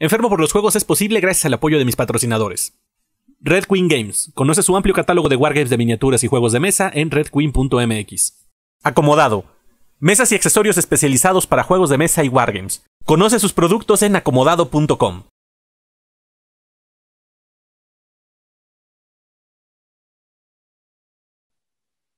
Enfermo por los juegos es posible gracias al apoyo de mis patrocinadores. Red Queen Games. Conoce su amplio catálogo de wargames de miniaturas y juegos de mesa en redqueen.mx. Acomodado. Mesas y accesorios especializados para juegos de mesa y wargames. Conoce sus productos en acomodado.com.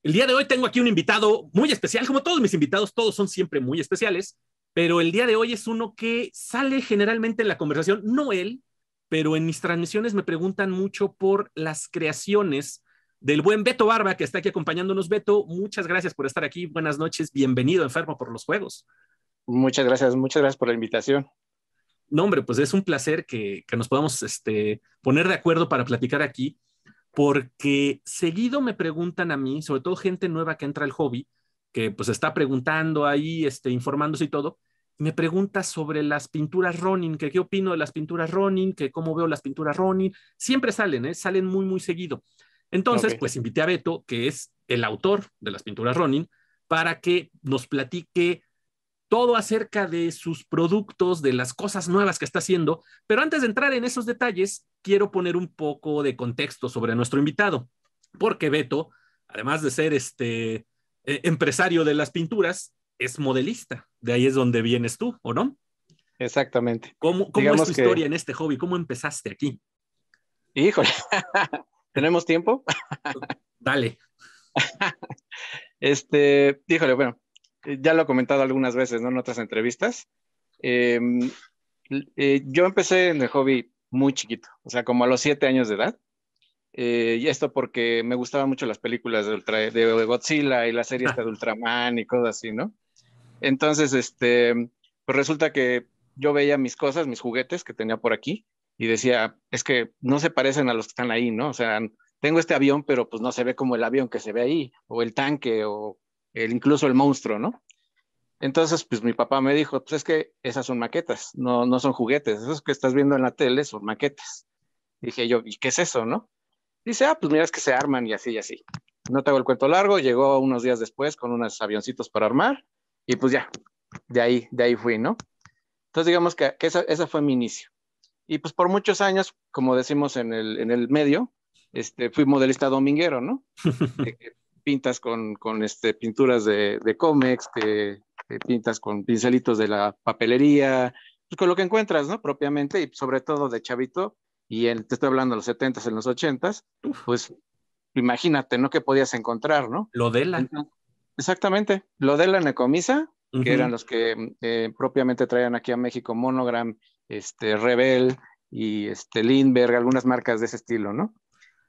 El día de hoy tengo aquí un invitado muy especial, como todos mis invitados, todos son siempre muy especiales, pero el día de hoy es uno que sale generalmente en la conversación, no él, pero en mis transmisiones me preguntan mucho por las creaciones del buen Beto Barba, que está aquí acompañándonos. Beto, muchas gracias por estar aquí. Buenas noches, bienvenido, enfermo por los juegos. Muchas gracias, muchas gracias por la invitación. No, hombre, pues es un placer que, nos podamos este, poner de acuerdo para platicar aquí, porque seguido me preguntan a mí, sobre todo gente nueva que entra al hobby, que pues está preguntando ahí, este, informándose y todo, me pregunta sobre las pinturas Ronin, que qué opino de las pinturas Ronin, que cómo veo las pinturas Ronin. Siempre salen, ¿eh? salen muy, muy seguido. Entonces, pues invité a Beto, que es el autor de las pinturas Ronin, para que nos platique todo acerca de sus productos, de las cosas nuevas que está haciendo. Pero antes de entrar en esos detalles, quiero poner un poco de contexto sobre nuestro invitado, porque Beto, además de ser este e-, empresario de las pinturas, es modelista. De ahí es donde vienes tú, ¿o no? Exactamente. ¿Cómo, es tu historia en este hobby? ¿Cómo empezaste aquí? Híjole, ¿tenemos tiempo? Dale. este, híjole, bueno, ya lo he comentado algunas veces, ¿no? En otras entrevistas. Em, eh, yo empecé en el hobby muy chiquito, o sea, como a los siete años de edad. Eh, y esto porque me gustaban mucho las películas de, de Godzilla y las series de Ultraman y cosas así, ¿no? Entonces, este, pues resulta que yo veía mis cosas, mis juguetes que tenía por aquí y decía, es que no se parecen a los que están ahí, ¿no? O sea, tengo este avión, pero pues no se ve como el avión que se ve ahí, o el tanque, o el, incluso el monstruo, ¿no? Entonces, pues mi papá me dijo, pues es que esas son maquetas, no, no son juguetes, esos que estás viendo en la tele son maquetas. Dije yo, ¿y qué es eso, no? Dice, ah, pues mira, es que se arman y así y así. No te hago el cuento largo, llegó unos días después con unos avioncitos para armar y pues ya, de ahí, de ahí fui, ¿no? Entonces digamos que, que esa, fue mi inicio. Y pues por muchos años, como decimos en el, en el medio, este, fui modelista dominguero, ¿no? pintas con, con, este, pinturas de, de cómics, que, pintas con pincelitos de la papelería, pues con lo que encuentras, ¿no? Propiamente, y sobre todo de chavito, y te estoy hablando de los 70s, en los 80s, pues imagínate, ¿no? Que podías encontrar, ¿no? Lo de la... Exactamente, lo de la necomisa, que eran los que eh, propiamente traían aquí a México Monogram, este, Rebel y este, Lindbergh, algunas marcas de ese estilo, ¿no?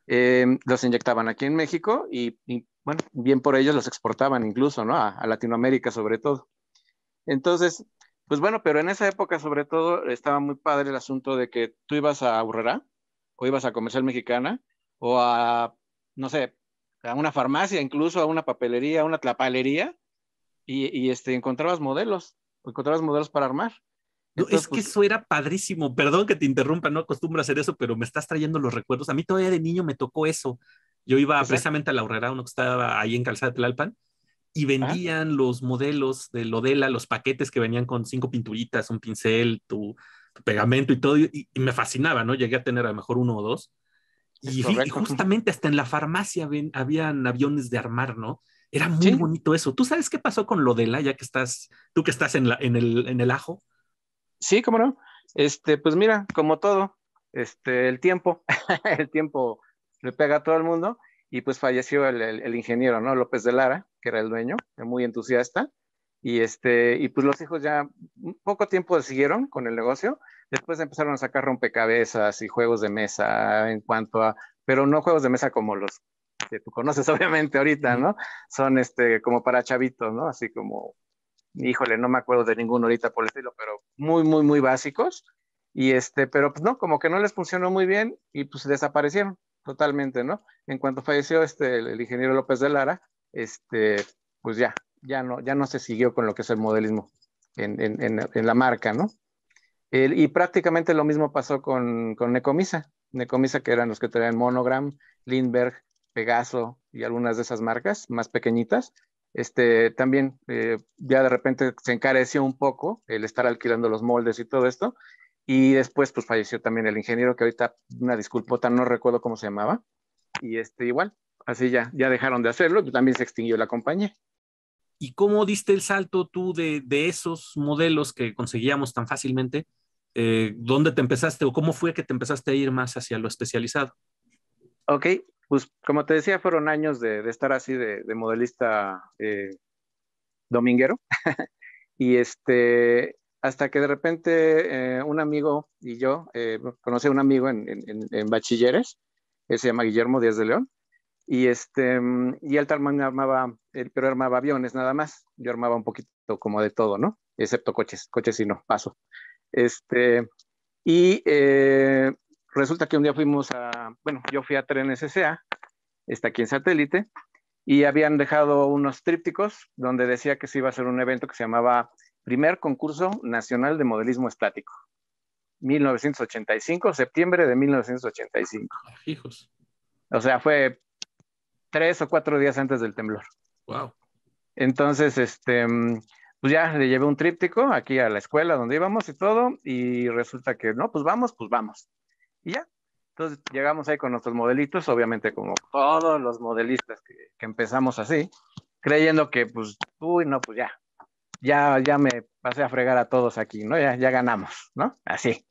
Em, los inyectaban aquí en México y, bueno, bien por ellos los exportaban incluso, ¿no? A, Latinoamérica sobre todo. Entonces, pues bueno, pero en esa época sobre todo estaba muy padre el asunto de que tú ibas a Aurrera o ibas a Comercial Mexicana o a, no sé, a una farmacia, incluso a una papelería, a una tlapalería, y, y este, encontrabas modelos, encontrabas modelos para armar. es que pues, eso era padrísimo. Perdón que te interrumpa, no acostumbro a hacer eso, pero me estás trayendo los recuerdos. A mí todavía de niño me tocó eso. Yo iba precisamente a la horrera, uno que estaba ahí en Calzada Tlalpan, y vendían los modelos de Lodela, los paquetes que venían con cinco pinturitas, un pincel, tu, pegamento y todo, y, y, me fascinaba, ¿no? Llegué a tener a lo mejor uno o dos. Y, justamente hasta en la farmacia habían aviones de armar, ¿no? Era muy bonito eso. ¿Tú sabes qué pasó con lo de ya que estás, tú que estás en, en, el, ajo? Sí, cómo no. Este, pues mira, como todo, este, el tiempo, el tiempo le pega a todo el mundo y pues falleció el, el, ingeniero, ¿no? López de Lara, que era el dueño, muy entusiasta, y, este, y pues los hijos ya poco tiempo siguieron con el negocio. Después empezaron a sacar rompecabezas y juegos de mesa en cuanto a, pero no juegos de mesa como los que tú conoces obviamente ahorita, ¿no? Son este, como para chavitos, ¿no? Así como, híjole, no me acuerdo de ninguno ahorita por el estilo, pero muy, muy, muy básicos. Y este, pero pues no, como que no les funcionó muy bien y pues desaparecieron totalmente, ¿no? En cuanto falleció este, el, ingeniero López de Lara, este, pues ya, ya no, ya no se siguió con lo que es el modelismo en, la marca, ¿no? y prácticamente lo mismo pasó con, Necomisa. Necomisa, que eran los que traían Monogram, Lindberg Pegaso y algunas de esas marcas más pequeñitas. Este, también eh, ya de repente se encareció un poco el estar alquilando los moldes y todo esto. Y después, pues falleció también el ingeniero, que ahorita, una disculpota, no recuerdo cómo se llamaba. Y este, igual, así ya, ya dejaron de hacerlo, también se extinguió la compañía. ¿Y cómo diste el salto tú de, esos modelos que conseguíamos tan fácilmente? Eh, ¿Dónde te empezaste o cómo fue que te empezaste a ir más hacia lo especializado? Ok, pues como te decía, fueron años de, estar así de, modelista eh, dominguero. y este, hasta que de repente eh, un amigo y yo, conocí a un amigo en, bachilleres, él se llama Guillermo Díaz de León, y, este, mm, y él también armaba, pero armaba aviones nada más. Yo armaba un poquito como de todo, ¿no? Excepto coches, coches y no, paso. Este, y eh, resulta que un día fuimos a, bueno, yo fui a Tren SSA, está aquí en satélite, y habían dejado unos trípticos donde decía que se iba a hacer un evento que se llamaba Primer Concurso Nacional de Modelismo Estático. 1985, septiembre de 1985. Hijos. O sea, fue tres o cuatro días antes del temblor. Wow. Entonces, este, pues ya le llevé un tríptico aquí a la escuela donde íbamos y todo, y resulta que no, pues vamos, pues vamos. Y ya. Entonces llegamos ahí con nuestros modelitos, obviamente como todos los modelistas que, empezamos así, creyendo que pues, uy, no, pues ya, ya, ya me pasé a fregar a todos aquí, ¿no? Ya, ya ganamos, ¿no? Así.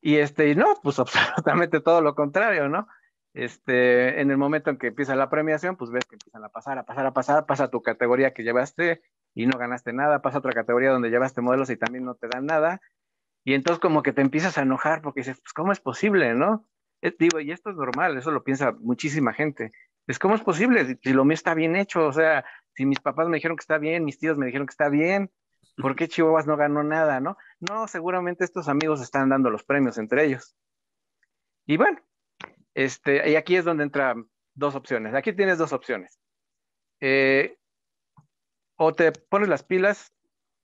Y este, no, pues absolutamente todo lo contrario, ¿no? este, en el momento en que empieza la premiación, pues ves que empiezan a pasar, a pasar, a pasar, pasa tu categoría que llevaste y no ganaste nada, pasa otra categoría donde llevaste modelos y también no te dan nada. Y entonces como que te empiezas a enojar porque dices, pues ¿cómo es posible, no? Eh, digo, y esto es normal, eso lo piensa muchísima gente. Es ¿cómo es posible? Si, lo mío está bien hecho, o sea, si mis papás me dijeron que está bien, mis tíos me dijeron que está bien, ¿por qué Chihuahuas no ganó nada, no? No, seguramente estos amigos están dando los premios entre ellos. Y bueno, este, y aquí es donde entran dos opciones. Aquí tienes dos opciones. Eh, o te pones las pilas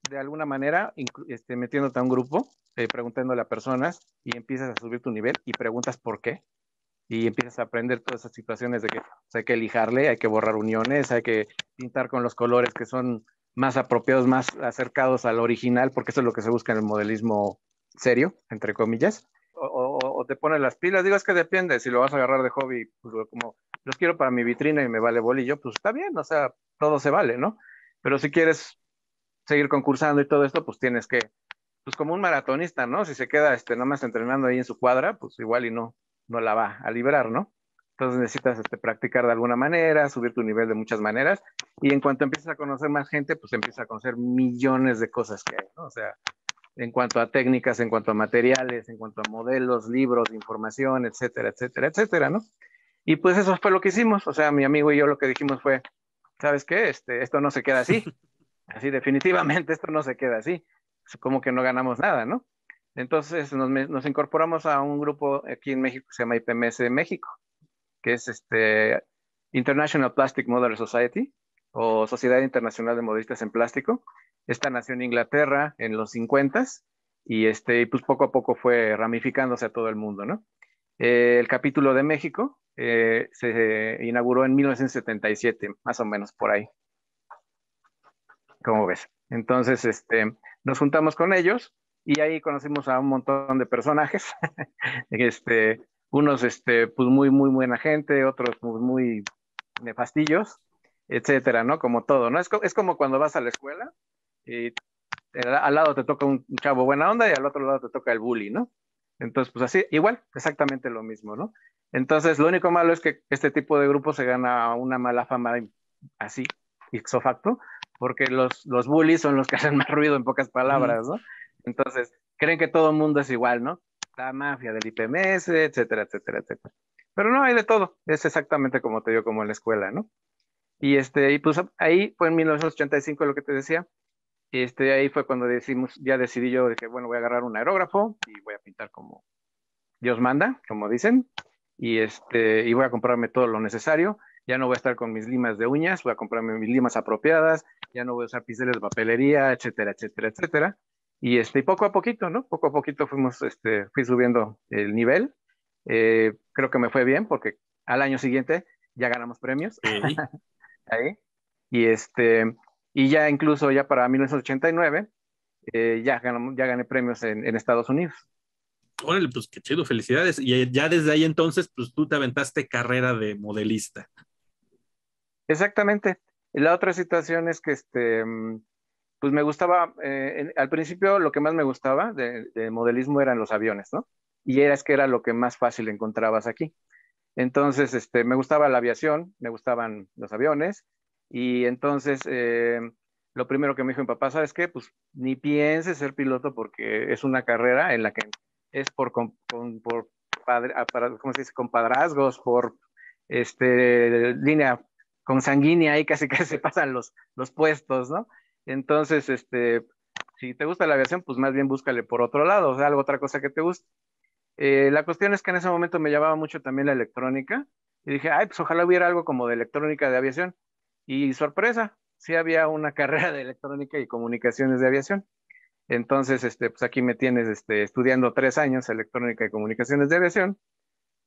de alguna manera, este, metiéndote a un grupo, eh, preguntándole a personas y empiezas a subir tu nivel y preguntas por qué. Y empiezas a aprender todas esas situaciones de que pues, hay que lijarle, hay que borrar uniones, hay que pintar con los colores que son más apropiados, más acercados al original, porque eso es lo que se busca en el modelismo serio, entre comillas. o, o te pones las pilas. Digo, es que depende, si lo vas a agarrar de hobby, pues, como los quiero para mi vitrina y me vale bolillo, pues está bien, o sea, todo se vale, ¿no? Pero si quieres seguir concursando y todo esto, pues tienes que, pues como un maratonista, ¿no? Si se queda este, nada más entrenando ahí en su cuadra, pues igual y no, no la va a liberar, ¿no? Entonces necesitas este, practicar de alguna manera, subir tu nivel de muchas maneras, y en cuanto empiezas a conocer más gente, pues empiezas a conocer millones de cosas que hay, ¿no? O sea, en cuanto a técnicas, en cuanto a materiales, en cuanto a modelos, libros, información, etcétera, etcétera, etcétera, ¿no? Y pues eso fue lo que hicimos, o sea, mi amigo y yo lo que dijimos fue, ¿sabes qué? Este, esto no se queda así, así definitivamente esto no se queda así, como que no ganamos nada, ¿no? Entonces nos, incorporamos a un grupo aquí en México que se llama IPMS México, que es este International Plastic Model Society o Sociedad Internacional de Modelistas en Plástico, esta nació en Inglaterra en los 50 y este, pues poco a poco fue ramificándose a todo el mundo, ¿no? Eh, el capítulo de México eh, se inauguró en 1977, más o menos por ahí. ¿Cómo ves? Entonces, este, nos juntamos con ellos y ahí conocimos a un montón de personajes, este, unos este, pues muy, muy buena gente, otros muy, pues, muy nefastillos, etcétera, ¿no? Como todo, ¿no? Es, es como cuando vas a la escuela y al lado te toca un chavo buena onda y al otro lado te toca el bully, ¿no? Entonces, pues así, igual, exactamente lo mismo, ¿no? Entonces, lo único malo es que este tipo de grupo se gana una mala fama así, exofacto, facto, porque los, los bullies son los que hacen más ruido, en pocas palabras, ¿no? Entonces, creen que todo el mundo es igual, ¿no? La mafia del IPMS, etcétera, etcétera, etcétera. Pero no, hay de todo. Es exactamente como te digo, como en la escuela, ¿no? Y, este, y pues ahí fue en 1985 lo que te decía, este, ahí fue cuando decimos, ya decidí yo, que bueno, voy a agarrar un aerógrafo y voy a pintar como Dios manda, como dicen, y, este, y voy a comprarme todo lo necesario. Ya no voy a estar con mis limas de uñas, voy a comprarme mis limas apropiadas, ya no voy a usar pinceles de papelería, etcétera, etcétera, etcétera. Y, este, y poco a poquito, ¿no? Poco a poquito fuimos, este, fui subiendo el nivel. Eh, creo que me fue bien porque al año siguiente ya ganamos premios. ahí. Y este, y ya incluso ya para 1989 eh, ya, ya gané premios en, Estados Unidos. Órale, pues qué chido, felicidades. Y ya desde ahí entonces, pues tú te aventaste carrera de modelista. Exactamente. La otra situación es que, este, pues me gustaba, eh, al principio lo que más me gustaba de, modelismo eran los aviones, ¿no? Y era, es que era lo que más fácil encontrabas aquí. Entonces, este, me gustaba la aviación, me gustaban los aviones, y entonces, em, lo primero que me dijo mi papá, ¿sabes qué? Pues ni pienses ser piloto porque es una carrera en la que es por, con, por padre, ah, ¿cómo se dice? padrazgos por este, línea consanguínea, y casi casi se pasan los, los puestos, ¿no? Entonces, este, si te gusta la aviación, pues más bien búscale por otro lado, o sea, algo, otra cosa que te guste. Eh, la cuestión es que en ese momento me llamaba mucho también la electrónica y dije, ay, pues ojalá hubiera algo como de electrónica de aviación. Y sorpresa, sí había una carrera de electrónica y comunicaciones de aviación. Entonces, este, pues aquí me tienes este, estudiando tres años electrónica y comunicaciones de aviación,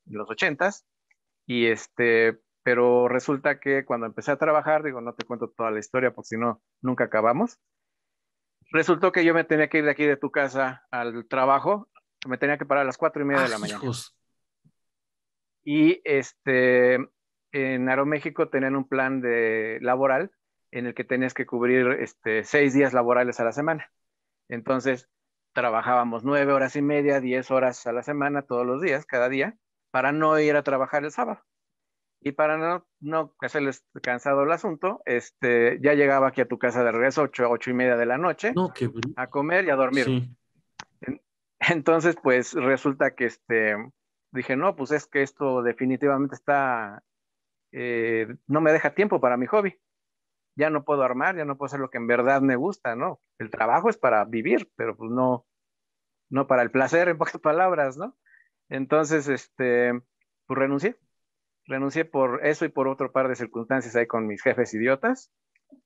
en los ochentas, y este, pero resulta que cuando empecé a trabajar, digo, no te cuento toda la historia porque si no, nunca acabamos. Resultó que yo me tenía que ir de aquí de tu casa al trabajo, me tenía que parar a las cuatro y media ah, de la mañana. Y este, en Aeroméxico tenían un plan de laboral en el que tenías que cubrir este, seis días laborales a la semana. Entonces, trabajábamos nueve horas y media, diez horas a la semana, todos los días, cada día, para no ir a trabajar el sábado. Y para no, no hacerles cansado el asunto, este, ya llegaba aquí a tu casa de regreso, ocho, ocho y media de la noche, a comer y a dormir. Entonces, pues resulta que este, dije, no, pues es que esto definitivamente está eh, no me deja tiempo para mi hobby. Ya no puedo armar, ya no puedo hacer lo que en verdad me gusta, ¿no? El trabajo es para vivir, pero pues no, no para el placer, en pocas palabras, ¿no? Entonces, este, pues renuncié. Renuncié por eso y por otro par de circunstancias ahí con mis jefes idiotas.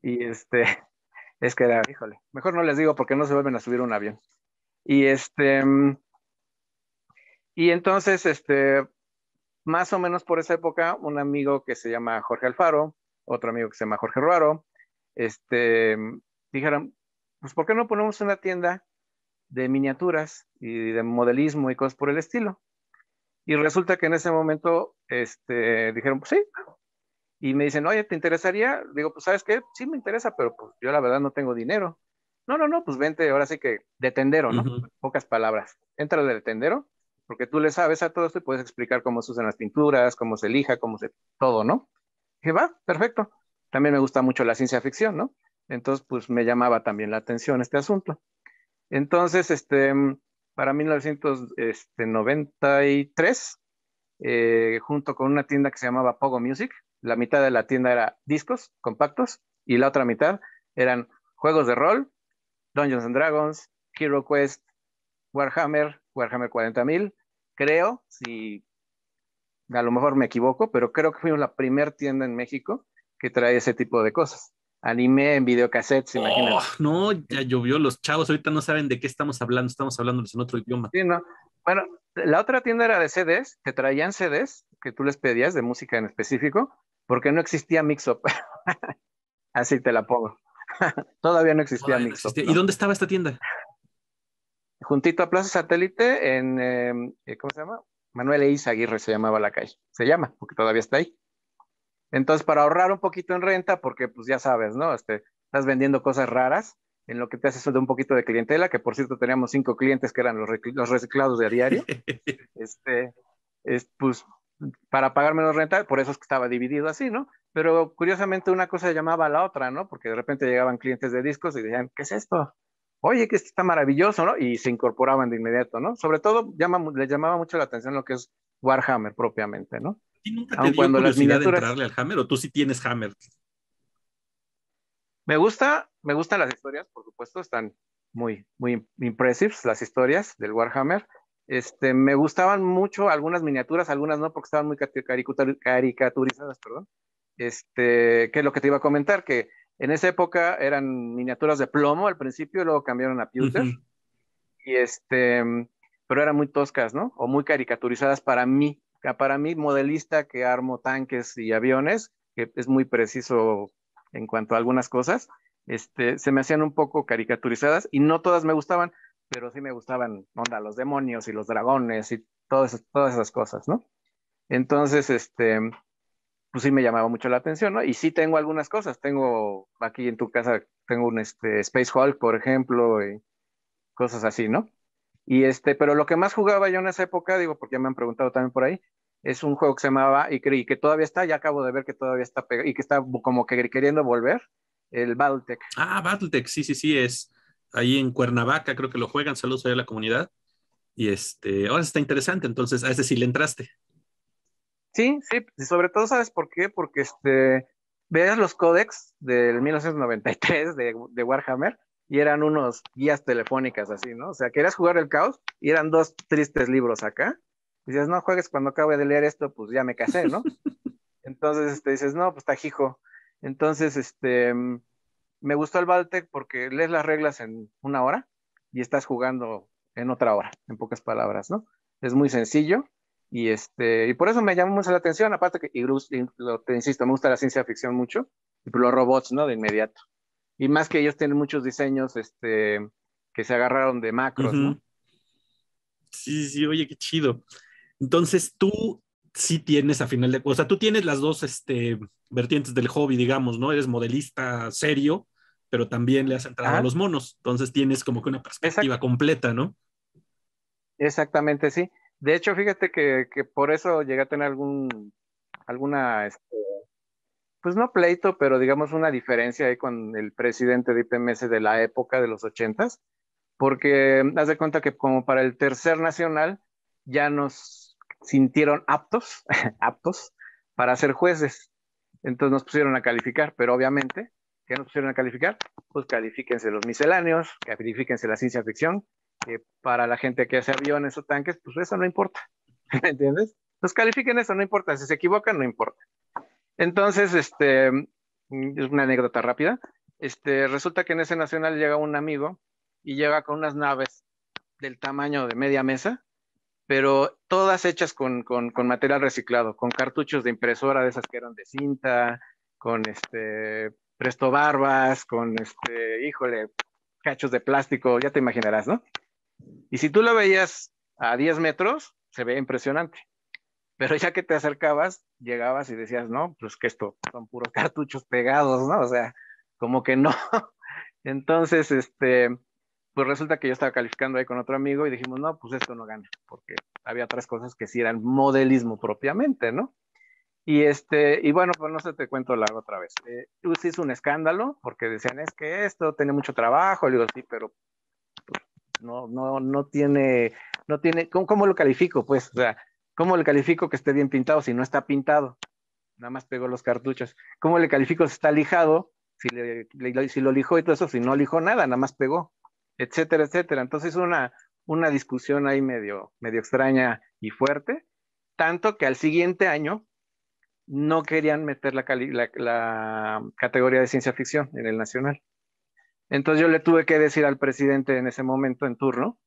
Y este, es que era, híjole, mejor no les digo porque no se vuelven a subir un avión. Y este, mm, y entonces, este, más o menos por esa época, un amigo que se llama Jorge Alfaro, otro amigo que se llama Jorge Ruaro, este, mm, dijeron, pues ¿por qué no ponemos una tienda de miniaturas y de modelismo y cosas por el estilo? Y resulta que en ese momento, este, dijeron, pues sí. Y me dicen, oye, ¿te interesaría? Digo, pues ¿sabes qué? Sí me interesa, pero pues, yo la verdad no tengo dinero. No, no, no, pues vente, ahora sí que de tendero, ¿no? Pocas palabras. Entra de tendero porque tú le sabes a todo esto y puedes explicar cómo se usan las pinturas, cómo se elija, cómo se... todo, ¿no? Que va, perfecto. También me gusta mucho la ciencia ficción, ¿no? Entonces, pues me llamaba también la atención este asunto. Entonces, este, para 1993, este, eh, junto con una tienda que se llamaba Pogo Music, la mitad de la tienda era discos compactos y la otra mitad eran juegos de rol, Dungeons and Dragons, Hero Quest, Warhammer, Warhammer 40.000, creo, si a lo mejor me equivoco, pero creo que fue la primera tienda en México que trae ese tipo de cosas. Anime en videocassettes, oh, imagínate. No, ya llovió, los chavos ahorita no saben de qué estamos hablando, estamos hablándoles en otro idioma. Sí, no. Bueno, la otra tienda era de CDs, que traían CDs que tú les pedías de música en específico, porque no existía Mix-Up, Así te la pongo. Todavía no existía mix Mixup. ¿Y dónde estaba esta tienda? juntito a Plaza Satélite, en, em, eh, ¿cómo se llama? Manuel Eiza Aguirre se llamaba la calle, se llama, porque todavía está ahí. Entonces, para ahorrar un poquito en renta, porque pues ya sabes, ¿no? Este, estás vendiendo cosas raras, en lo que te haces de un poquito de clientela, que por cierto teníamos cinco clientes que eran los, reciclados de a diario. este, es, pues, para pagar menos renta, por eso es que estaba dividido así, ¿no? Pero curiosamente una cosa llamaba a la otra, ¿no? Porque de repente llegaban clientes de discos y decían, ¿qué es esto? oye, que esto está maravilloso, ¿no? Y se incorporaban de inmediato, ¿no? Sobre todo llama, les llamaba mucho la atención lo que es Warhammer propiamente, ¿no? ¿Tú nunca te dio cuando de entrarle al Hammer o tú sí tienes Hammer? Me gusta, me gustan las historias, por supuesto, están muy, muy impresivas las historias del Warhammer. Este, me gustaban mucho algunas miniaturas, algunas no, porque estaban muy caricaturizadas, perdón. Este, que es lo que te iba a comentar, que en esa época eran miniaturas de plomo al principio, luego cambiaron a pewter. Y este, pero eran muy toscas, ¿no? O muy caricaturizadas para mí. Para mí, modelista que armo tanques y aviones, que es muy preciso en cuanto a algunas cosas, este, se me hacían un poco caricaturizadas y no todas me gustaban, pero sí me gustaban, onda, los demonios y los dragones y todas, todas esas cosas, ¿no? Entonces, este, pues sí me llamaba mucho la atención, ¿no? Y sí tengo algunas cosas, tengo aquí en tu casa, tengo un este, Space Hulk, por ejemplo, y cosas así, ¿no? Y este, pero lo que más jugaba yo en esa época, digo, porque me han preguntado también por ahí, es un juego que se llamaba, y, que todavía está, ya acabo de ver que todavía está, y que está como que queriendo volver, el Battletech. Ah, Battletech, sí, sí, sí, es ahí en Cuernavaca, creo que lo juegan, saludos a la comunidad. Y este, ahora está interesante, entonces a ese sí le entraste. Sí, sí, y sobre todo, ¿sabes por qué? Porque este, veías los códex del 1993 de, de Warhammer y eran unos guías telefónicas así, ¿no? O sea, querías jugar el caos y eran dos tristes libros acá. dices, no juegues cuando acabe de leer esto, pues ya me casé, ¿no? Entonces este, dices, no, pues tajijo. Entonces, este, me gustó el Baltec porque lees las reglas en una hora y estás jugando en otra hora, en pocas palabras, ¿no? Es muy sencillo y, este, y por eso me llamó mucho la atención, aparte que, y, lo, te insisto, me gusta la ciencia ficción mucho, y los robots, ¿no? De inmediato. Y más que ellos tienen muchos diseños este, que se agarraron de macros, ¿no? Sí, sí, oye, qué chido. Entonces tú sí tienes a final de o sea, tú tienes las dos este, vertientes del hobby, digamos, ¿no? Eres modelista serio, pero también le has entrado a los monos, entonces tienes como que una perspectiva completa, ¿no? Exactamente, sí. De hecho, fíjate que, por eso llegué a tener algún, alguna, este, pues no pleito, pero digamos una diferencia ahí con el presidente de IPMS de la época de los ochentas, porque mm, haz de cuenta que como para el tercer nacional ya nos sintieron aptos, aptos para ser jueces. Entonces nos pusieron a calificar, pero obviamente, ¿qué nos pusieron a calificar? Pues califíquense los misceláneos, califíquense la ciencia ficción, que eh, para la gente que hace aviones o tanques, pues eso no importa, ¿me entiendes? Los califiquen eso, no importa, si se equivocan, no importa. Entonces, este, mm, es una anécdota rápida, este, resulta que en ese nacional llega un amigo y llega con unas naves del tamaño de media mesa, pero todas hechas con, con material reciclado, con cartuchos de impresora de esas que eran de cinta, con este, presto barbas, con este, híjole, cachos de plástico, ya te imaginarás, ¿no? Y si tú lo veías a 10 metros, se ve impresionante. Pero ya que te acercabas, llegabas y decías, no, pues que esto son puros cartuchos pegados, ¿no? O sea, como que no. Entonces, este, pues resulta que yo estaba calificando ahí con otro amigo y dijimos, no, pues esto no gana, porque había otras cosas que sí eran modelismo propiamente, ¿no? Y este, y bueno, pues no se te cuento largo otra vez. Eh, hizo pues un escándalo porque decían, es que esto tiene mucho trabajo. Le digo, sí, pero no, no, no tiene, no tiene, ¿cómo, lo califico? Pues, o sea, ¿cómo le califico que esté bien pintado si no está pintado? Nada más pegó los cartuchos. ¿Cómo le califico si está lijado? Si, si lo lijó y todo eso, si no lijó nada, nada más pegó, etcétera, etcétera. Entonces, una, una discusión ahí medio, medio extraña y fuerte, tanto que al siguiente año no querían meter la, la categoría de ciencia ficción en el nacional. Entonces yo le tuve que decir al presidente en ese momento en turno,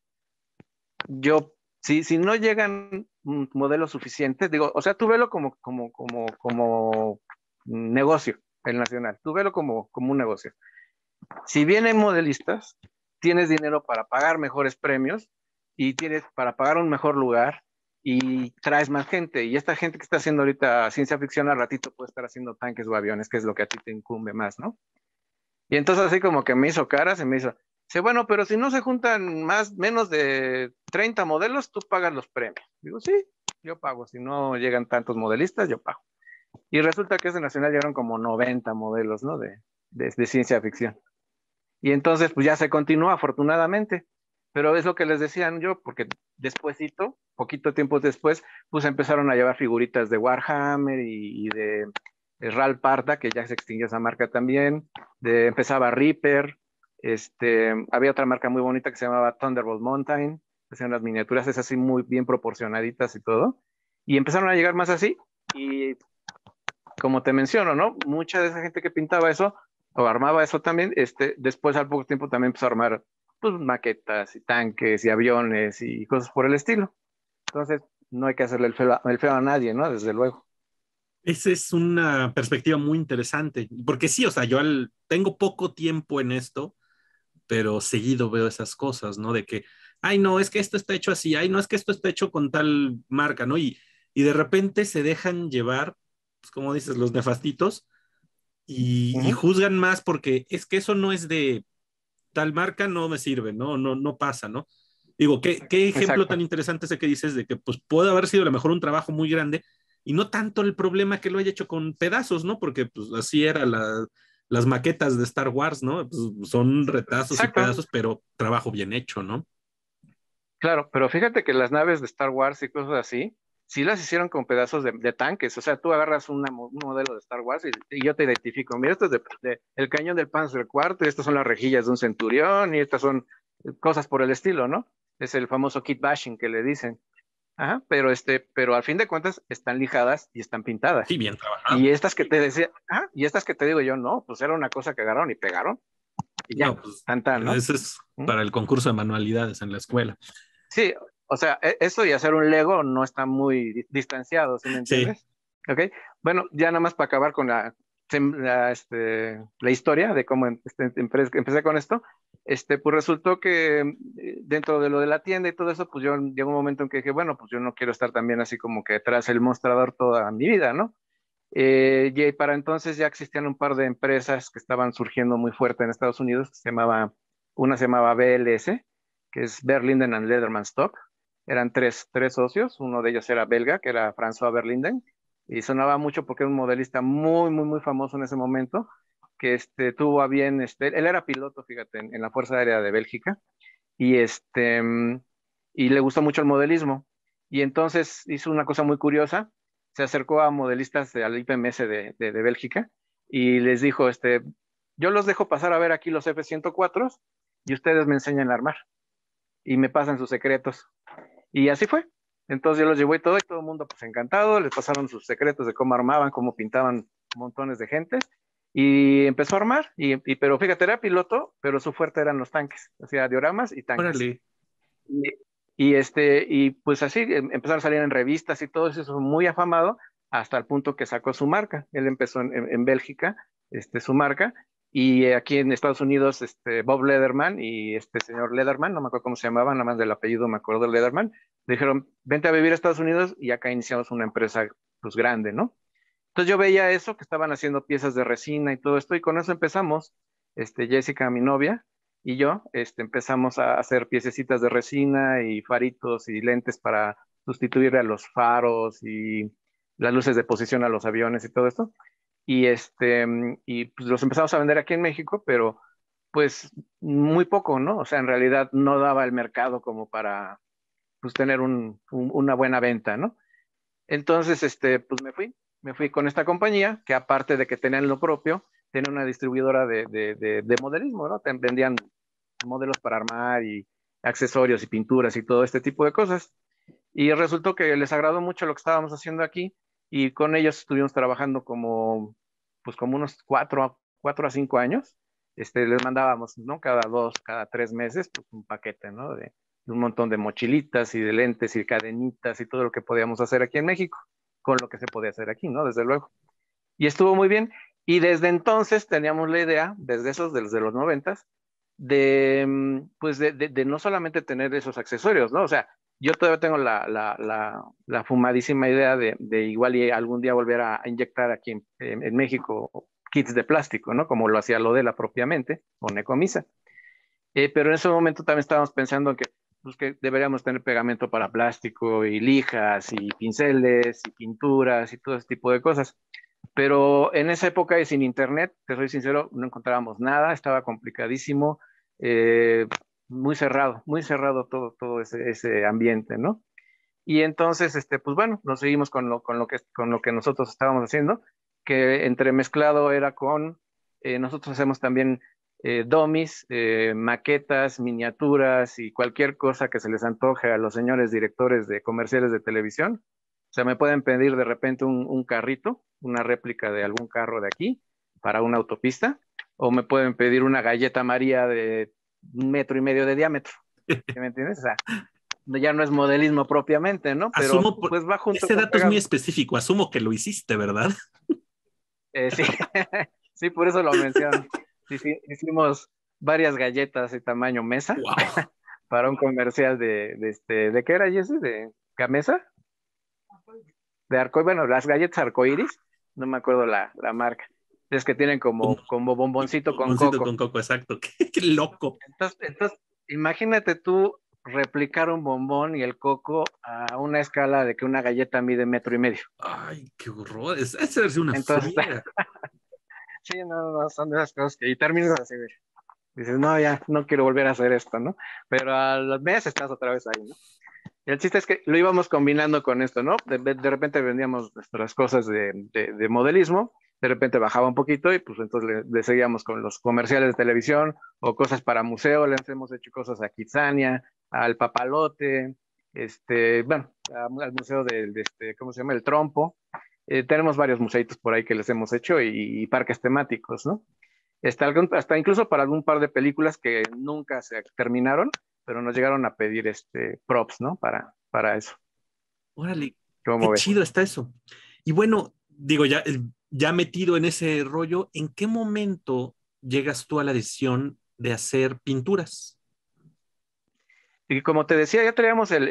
yo, si, si no llegan modelos suficientes, digo, o sea, tú velo como, como, como, como negocio, el nacional, tú velo como, como un negocio. Si vienen modelistas, tienes dinero para pagar mejores premios y tienes para pagar un mejor lugar y traes más gente. Y esta gente que está haciendo ahorita ciencia ficción al ratito puede estar haciendo tanques o aviones, que es lo que a ti te incumbe más, ¿no? Y entonces así como que me hizo cara, se me hizo, dice, bueno, pero si no se juntan más, menos de 30 modelos, tú pagas los premios. Digo, sí, yo pago, si no llegan tantos modelistas, yo pago. Y resulta que ese nacional llegaron como 90 modelos, ¿no? De, ciencia ficción. Y entonces, pues ya se continuó, afortunadamente. Pero es lo que les decían yo, porque despuésito, poquito tiempo después, pues empezaron a llevar figuritas de Warhammer y de eh, Ral que ya se extinguió esa marca también, empezaba Reaper, este, había otra marca muy bonita que se llamaba Thunderbolt Mountain, hacían las miniaturas, es así muy bien proporcionaditas y todo, y empezaron a llegar más así, y como te menciono, ¿no? Mucha de esa gente que pintaba eso, o armaba eso también, este, después al poco tiempo también empezó a armar pues, maquetas y tanques y aviones y cosas por el estilo. Entonces, no hay que hacerle el feo, el feo a nadie, ¿no? Desde luego. Esa es una perspectiva muy interesante, porque sí, o sea, yo tengo poco tiempo en esto, pero seguido veo esas cosas, ¿no? De que, ay, no, es que esto está hecho así, ay, no, es que esto está hecho con tal marca, ¿no? Y, de repente se dejan llevar, pues, como dices, los nefastitos, y, juzgan más porque es que eso no es de tal marca, no me sirve, no, no, no pasa, ¿no? Digo, qué, qué ejemplo tan interesante ese que dices de que pues puede haber sido a mejor un trabajo muy grande, y no tanto el problema que lo haya hecho con pedazos, ¿no? Porque pues, así eran las maquetas de Star Wars, ¿no? Pues, son retazos y pedazos, pero trabajo bien hecho, ¿no? Claro, pero fíjate que las naves de Star Wars y cosas así, sí las hicieron con pedazos de, tanques. O sea, tú agarras un modelo de Star Wars y, yo te identifico. Mira, esto es de, el cañón del Panzer IV, estas son las rejillas de un centurión y estas son cosas por el estilo, ¿no? Es el famoso kit bashing que le dicen. Ajá, pero este, pero al fin de cuentas están lijadas y están pintadas. Sí, bien trabajadas. Y estas que te decía, y estas que te digo yo, no, pues era una cosa que agarraron y pegaron. Y ya, pues, ¿no? Eso es para el concurso de manualidades en la escuela. Sí, o sea, e, eso y hacer un Lego no está muy distanciado, ¿sí me entiendes? Sí. Ok, bueno, ya nada más para acabar con la, este, la historia de cómo em, este, empecé con esto, este, pues resultó que eh, dentro de lo de la tienda y todo eso, pues yo llegó un momento en que dije, bueno, pues yo no quiero estar también así como que tras el mostrador toda mi vida, ¿no? Eh, y para entonces ya existían un par de empresas que estaban surgiendo muy fuerte en Estados Unidos, que se llamaba, una se llamaba BLS, que es Berlinden and Lederman Stock. Eran tres, tres socios, uno de ellos era belga, que era François Berlinden, y sonaba mucho porque era un modelista muy, muy, muy famoso en ese momento, que este, tuvo a bien, este, él era piloto, fíjate, en, la Fuerza Aérea de Bélgica, y, este, mm, y le gustó mucho el modelismo. Y entonces hizo una cosa muy curiosa, se acercó a modelistas del IPMS de, Bélgica y les dijo, este, yo los dejo pasar a ver aquí los F-104 y ustedes me enseñan a armar y me pasan sus secretos. Y así fue. Entonces yo los llevé todo y todo el mundo pues encantado, les pasaron sus secretos de cómo armaban, cómo pintaban montones de gente y empezó a armar, y, pero fíjate, era piloto, pero su fuerte eran los tanques, hacía o sea, dioramas y tanques. Y, este, y pues así em, empezaron a salir en revistas y todo eso, muy afamado hasta el punto que sacó su marca. Él empezó en, en Bélgica, este, su marca, y eh, aquí en Estados Unidos, este, Bob Lederman y este señor Lederman, no me acuerdo cómo se llamaban, nada más del apellido me acuerdo Lederman, dijeron, vente a vivir a Estados Unidos y acá iniciamos una empresa pues grande, ¿no? Entonces yo veía eso, que estaban haciendo piezas de resina y todo esto, y con eso empezamos, este, Jessica, mi novia, y yo este, empezamos a hacer piececitas de resina y faritos y lentes para sustituir a los faros y las luces de posición a los aviones y todo esto y, este, y pues los empezamos a vender aquí en México, pero pues muy poco, ¿no? O sea, en realidad no daba el mercado como para pues, tener una buena venta, ¿no? Entonces, este, pues me fui, me fui con esta compañía, que aparte de que tenían lo propio, tenía una distribuidora de, de, de, modelismo, ¿no? vendían modelos para armar y accesorios y pinturas y todo este tipo de cosas. Y resultó que les agradó mucho lo que estábamos haciendo aquí y con ellos estuvimos trabajando como, pues como unos cuatro, cuatro a cinco años. Este, les mandábamos, ¿no? Cada dos, cada tres meses, pues un paquete, ¿no? De, un montón de mochilitas y de lentes y cadenitas y todo lo que podíamos hacer aquí en México, con lo que se podía hacer aquí, ¿no? Desde luego. Y estuvo muy bien. Y desde entonces teníamos la idea, desde esos, desde los noventas, de, mm, pues de, de no solamente tener esos accesorios, ¿no? O sea, yo todavía tengo la, fumadísima idea de, igual y algún día volver a inyectar aquí en, México kits de plástico, ¿no? Como lo hacía Lodela propiamente, con Ecomisa. Eh, pero en ese momento también estábamos pensando que, pues, que deberíamos tener pegamento para plástico y lijas y pinceles y pinturas y todo ese tipo de cosas. Pero en esa época y sin internet, te soy sincero, no encontrábamos nada, estaba complicadísimo. Eh, muy cerrado, muy cerrado todo, todo ese, ambiente, ¿no? Y entonces, este, pues bueno, nos seguimos con lo, con lo, que, con lo que nosotros estábamos haciendo, que entremezclado era con, eh, nosotros hacemos también eh, domis, eh, maquetas, miniaturas y cualquier cosa que se les antoje a los señores directores de comerciales de televisión. O sea, me pueden pedir de repente un, un carrito, una réplica de algún carro de aquí para una autopista, o me pueden pedir una galleta María de un metro y medio de diámetro. ¿Me entiendes? O sea, ya no es modelismo propiamente, ¿no? Pero pues va junto Ese dato es muy específico, asumo que lo hiciste, ¿verdad? Eh, sí. sí, por eso lo menciono. hicimos varias galletas de tamaño mesa para un comercial de, de, este, ¿de qué era ese? ¿De camisa De arco, bueno, las galletas arcoíris. no me acuerdo la marca es que tienen como, como bomboncito con bomboncito coco. con coco, exacto. Qué, loco. Entonces, imagínate tú replicar un bombón y el coco a una escala de que una galleta mide metro y medio. Ay, qué horror. Es, esa es una entonces, Sí, no, no, son de esas cosas que y terminas así, Dices, no, ya, no quiero volver a hacer esto, ¿no? Pero a los meses estás otra vez ahí, ¿no? Y El chiste es que lo íbamos combinando con esto, ¿no? De, de repente vendíamos nuestras cosas de, de, de modelismo de repente bajaba un poquito y pues entonces le, seguíamos con los comerciales de televisión o cosas para museo, le hemos hecho cosas a Kitsania, al papalote, este, bueno, al museo del, de este, ¿cómo se llama? El trompo. Eh, tenemos varios museitos por ahí que les hemos hecho y, parques temáticos, ¿no? Este, hasta, incluso para algún par de películas que nunca se terminaron, pero nos llegaron a pedir este, props, ¿no? Para, para eso. Órale, qué chido está eso. Y bueno, digo, ya ya metido en ese rollo, ¿en qué momento llegas tú a la decisión de hacer pinturas? Y como te decía, ya teníamos el,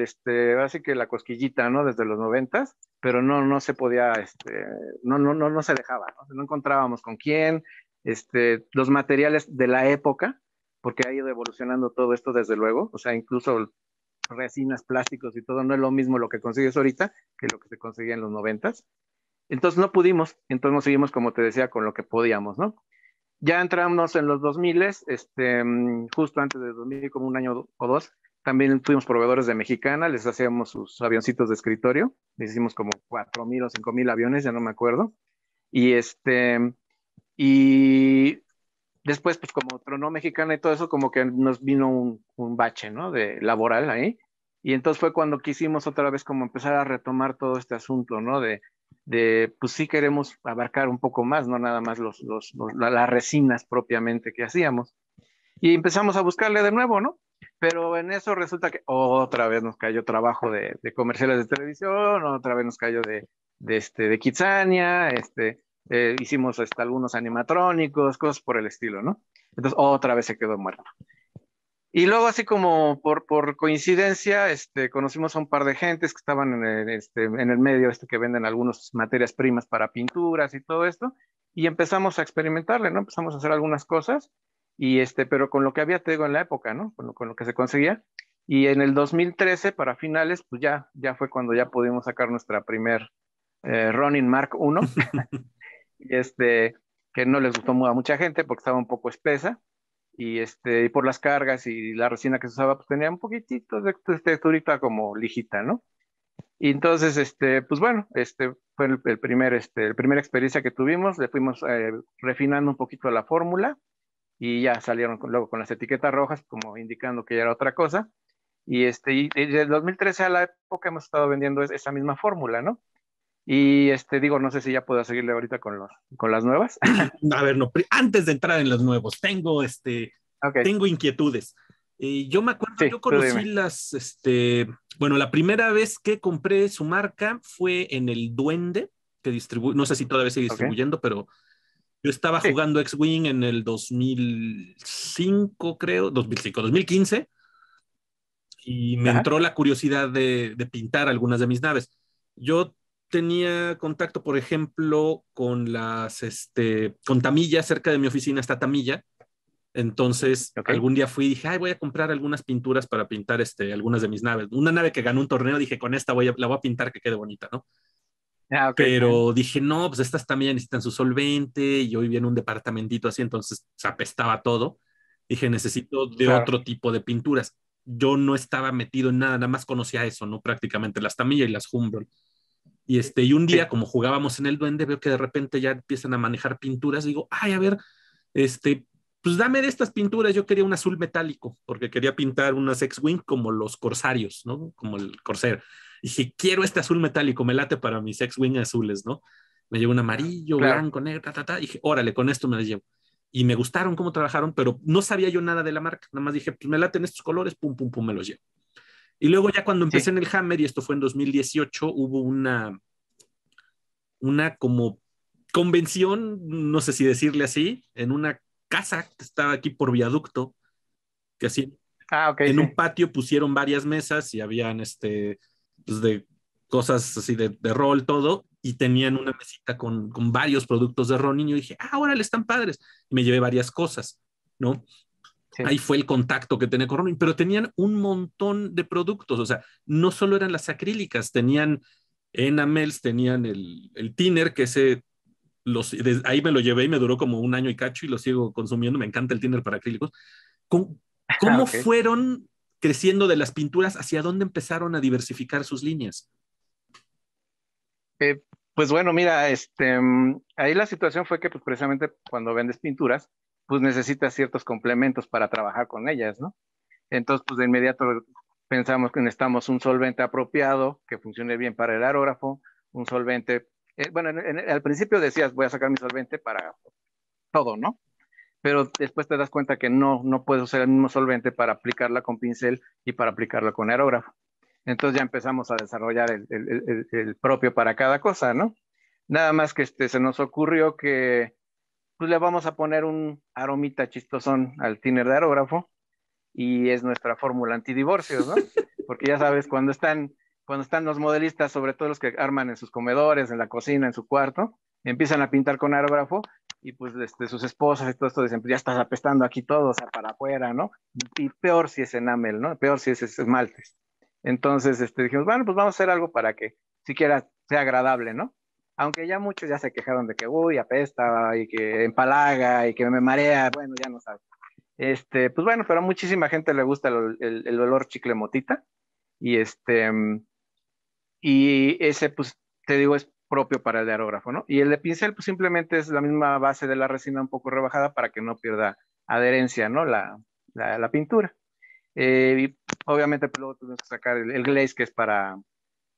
este, así que la cosquillita, ¿no? Desde los noventas, pero no, no se podía, este, no, no, no, no se dejaba, ¿no? no encontrábamos con quién, este, los materiales de la época, porque ha ido evolucionando todo esto desde luego, o sea, incluso resinas, plásticos y todo, no es lo mismo lo que consigues ahorita que lo que se conseguía en los noventas. Entonces no pudimos, entonces nos seguimos, como te decía, con lo que podíamos, ¿no? Ya entramos en los 2000, este, justo antes de 2000, como un año o dos, también tuvimos proveedores de Mexicana, les hacíamos sus avioncitos de escritorio, les hicimos como 4.000 o 5.000 aviones, ya no me acuerdo. Y este, y después, pues como tronó Mexicana y todo eso, como que nos vino un, bache, ¿no? De laboral ahí. Y entonces fue cuando quisimos otra vez como empezar a retomar todo este asunto, ¿no? De de, pues sí queremos abarcar un poco más, no nada más los, las resinas propiamente que hacíamos. Y empezamos a buscarle de nuevo, ¿no? Pero en eso resulta que otra vez nos cayó trabajo de, comerciales de televisión, otra vez nos cayó de, este, de Kitsania, este, eh, hicimos hasta este, algunos animatrónicos, cosas por el estilo, ¿no? Entonces otra vez se quedó muerto. Y luego, así como por, coincidencia, este, conocimos a un par de gentes que estaban este, en el, medio este que venden algunas materias primas para pinturas y todo esto, y empezamos a experimentarle, ¿no? Empezamos a hacer algunas cosas, y este, pero con lo que había, te digo, en la época, ¿no? Con lo, que se conseguía. Y en el 2013, para finales, pues ya, ya fue cuando ya pudimos sacar nuestra primer eh, Ronin Mark I, este, que no les gustó mucho a mucha gente porque estaba un poco espesa, y este, y por las cargas y la resina que se usaba, pues tenía un poquitito de, este, texturita como lijita, ¿no? Y entonces, este, pues bueno, este fue el, primer, este, la primera experiencia que tuvimos, le fuimos eh, refinando un poquito la fórmula y ya salieron con, luego con las etiquetas rojas como indicando que ya era otra cosa. Y este, y desde el 2013 a la época hemos estado vendiendo esa misma fórmula, ¿no? Y este, digo, no sé si ya puedo seguirle ahorita con, los, con las nuevas. A ver, no, antes de entrar en los nuevos, tengo, este, tengo inquietudes. Eh, yo me acuerdo, yo conocí las, este, bueno, la primera vez que compré su marca fue en el Duende, que distribuye, no sé si todavía sigue distribuyendo, pero yo estaba jugando X-Wing en el 2005, creo, 2005, 2015, y me entró la curiosidad de, de pintar algunas de mis naves. Yo tenía contacto, por ejemplo, con las, este, con Tamilla, cerca de mi oficina está Tamilla. Entonces, algún día fui y dije, ay, voy a comprar algunas pinturas para pintar este, algunas de mis naves. Una nave que ganó un torneo, dije, con esta voy a, la voy a pintar que quede bonita, ¿no? Ah, Pero dije, no, pues estas también necesitan su solvente. Y hoy viene en un departamentito así, entonces se apestaba todo. Dije, necesito de otro tipo de pinturas. Yo no estaba metido en nada, nada más conocía eso, ¿no? Prácticamente las Tamilla y las Humbrol. Y, este, y un día, como jugábamos en el duende, veo que de repente ya empiezan a manejar pinturas. Digo, ay, a ver, este, pues dame de estas pinturas. Yo quería un azul metálico, porque quería pintar unas X-Wing como los corsarios, ¿no? Como el corsair. Y dije, quiero este azul metálico, me late para mis X-Wing azules, ¿no? Me llevo un amarillo, blanco, negro, ta, ta, ta. dije, órale, con esto me las llevo. Y me gustaron cómo trabajaron, pero no sabía yo nada de la marca. Nada más dije, pues me laten estos colores, pum, pum, pum, me los llevo. Y luego ya cuando empecé en el Hammer, y esto fue en 2018, hubo una, una como convención, no sé si decirle así, en una casa que estaba aquí por viaducto, que así ah, en un patio pusieron varias mesas y habían este, pues, de cosas así de, de rol, todo, y tenían una mesita con, varios productos de rol, y yo dije, ah, ahora están padres, y me llevé varias cosas, ¿no? Ahí fue el contacto que tenía con Ronin, pero tenían un montón de productos, o sea, no solo eran las acrílicas, tenían enamels, tenían el, el tiner, que ese, los, ahí me lo llevé y me duró como un año y cacho y lo sigo consumiendo, me encanta el tinner para acrílicos. ¿Cómo, ah, fueron creciendo de las pinturas? ¿Hacia dónde empezaron a diversificar sus líneas? Eh, pues bueno, mira, este, mm, ahí la situación fue que pues, precisamente cuando vendes pinturas, pues necesitas ciertos complementos para trabajar con ellas, ¿no? Entonces, pues de inmediato pensamos que necesitamos un solvente apropiado que funcione bien para el aerógrafo, un solvente, eh, bueno, al principio decías, voy a sacar mi solvente para todo, ¿no? Pero después te das cuenta que no, no puedo usar el mismo solvente para aplicarla con pincel y para aplicarla con aerógrafo. Entonces ya empezamos a desarrollar el, propio para cada cosa, ¿no? Nada más que este, se nos ocurrió que pues le vamos a poner un aromita chistosón al tiner de aerógrafo y es nuestra fórmula antidivorcios, ¿no? Porque ya sabes, cuando están, cuando están los modelistas, sobre todo los que arman en sus comedores, en la cocina, en su cuarto, empiezan a pintar con aerógrafo y pues este, sus esposas y todo esto dicen, pues, ya estás apestando aquí todo, o sea, para afuera, ¿no? Y peor si es enamel, ¿no? Peor si es esmaltes. Entonces este, dijimos, bueno, pues vamos a hacer algo para que siquiera sea agradable, ¿no? aunque ya muchos ya se quejaron de que, uy, apesta y que empalaga y que me marea, bueno, ya no sabe. Este, pues bueno, pero a muchísima gente le gusta el, el, olor chicle motita y este, mm, y ese, pues te digo, es propio para el de aerógrafo, ¿no? Y el de pincel, pues simplemente es la misma base de la resina un poco rebajada para que no pierda adherencia, ¿no? La, la, pintura. Eh, y obviamente, pues, luego tenemos que sacar el, el glaze que es para,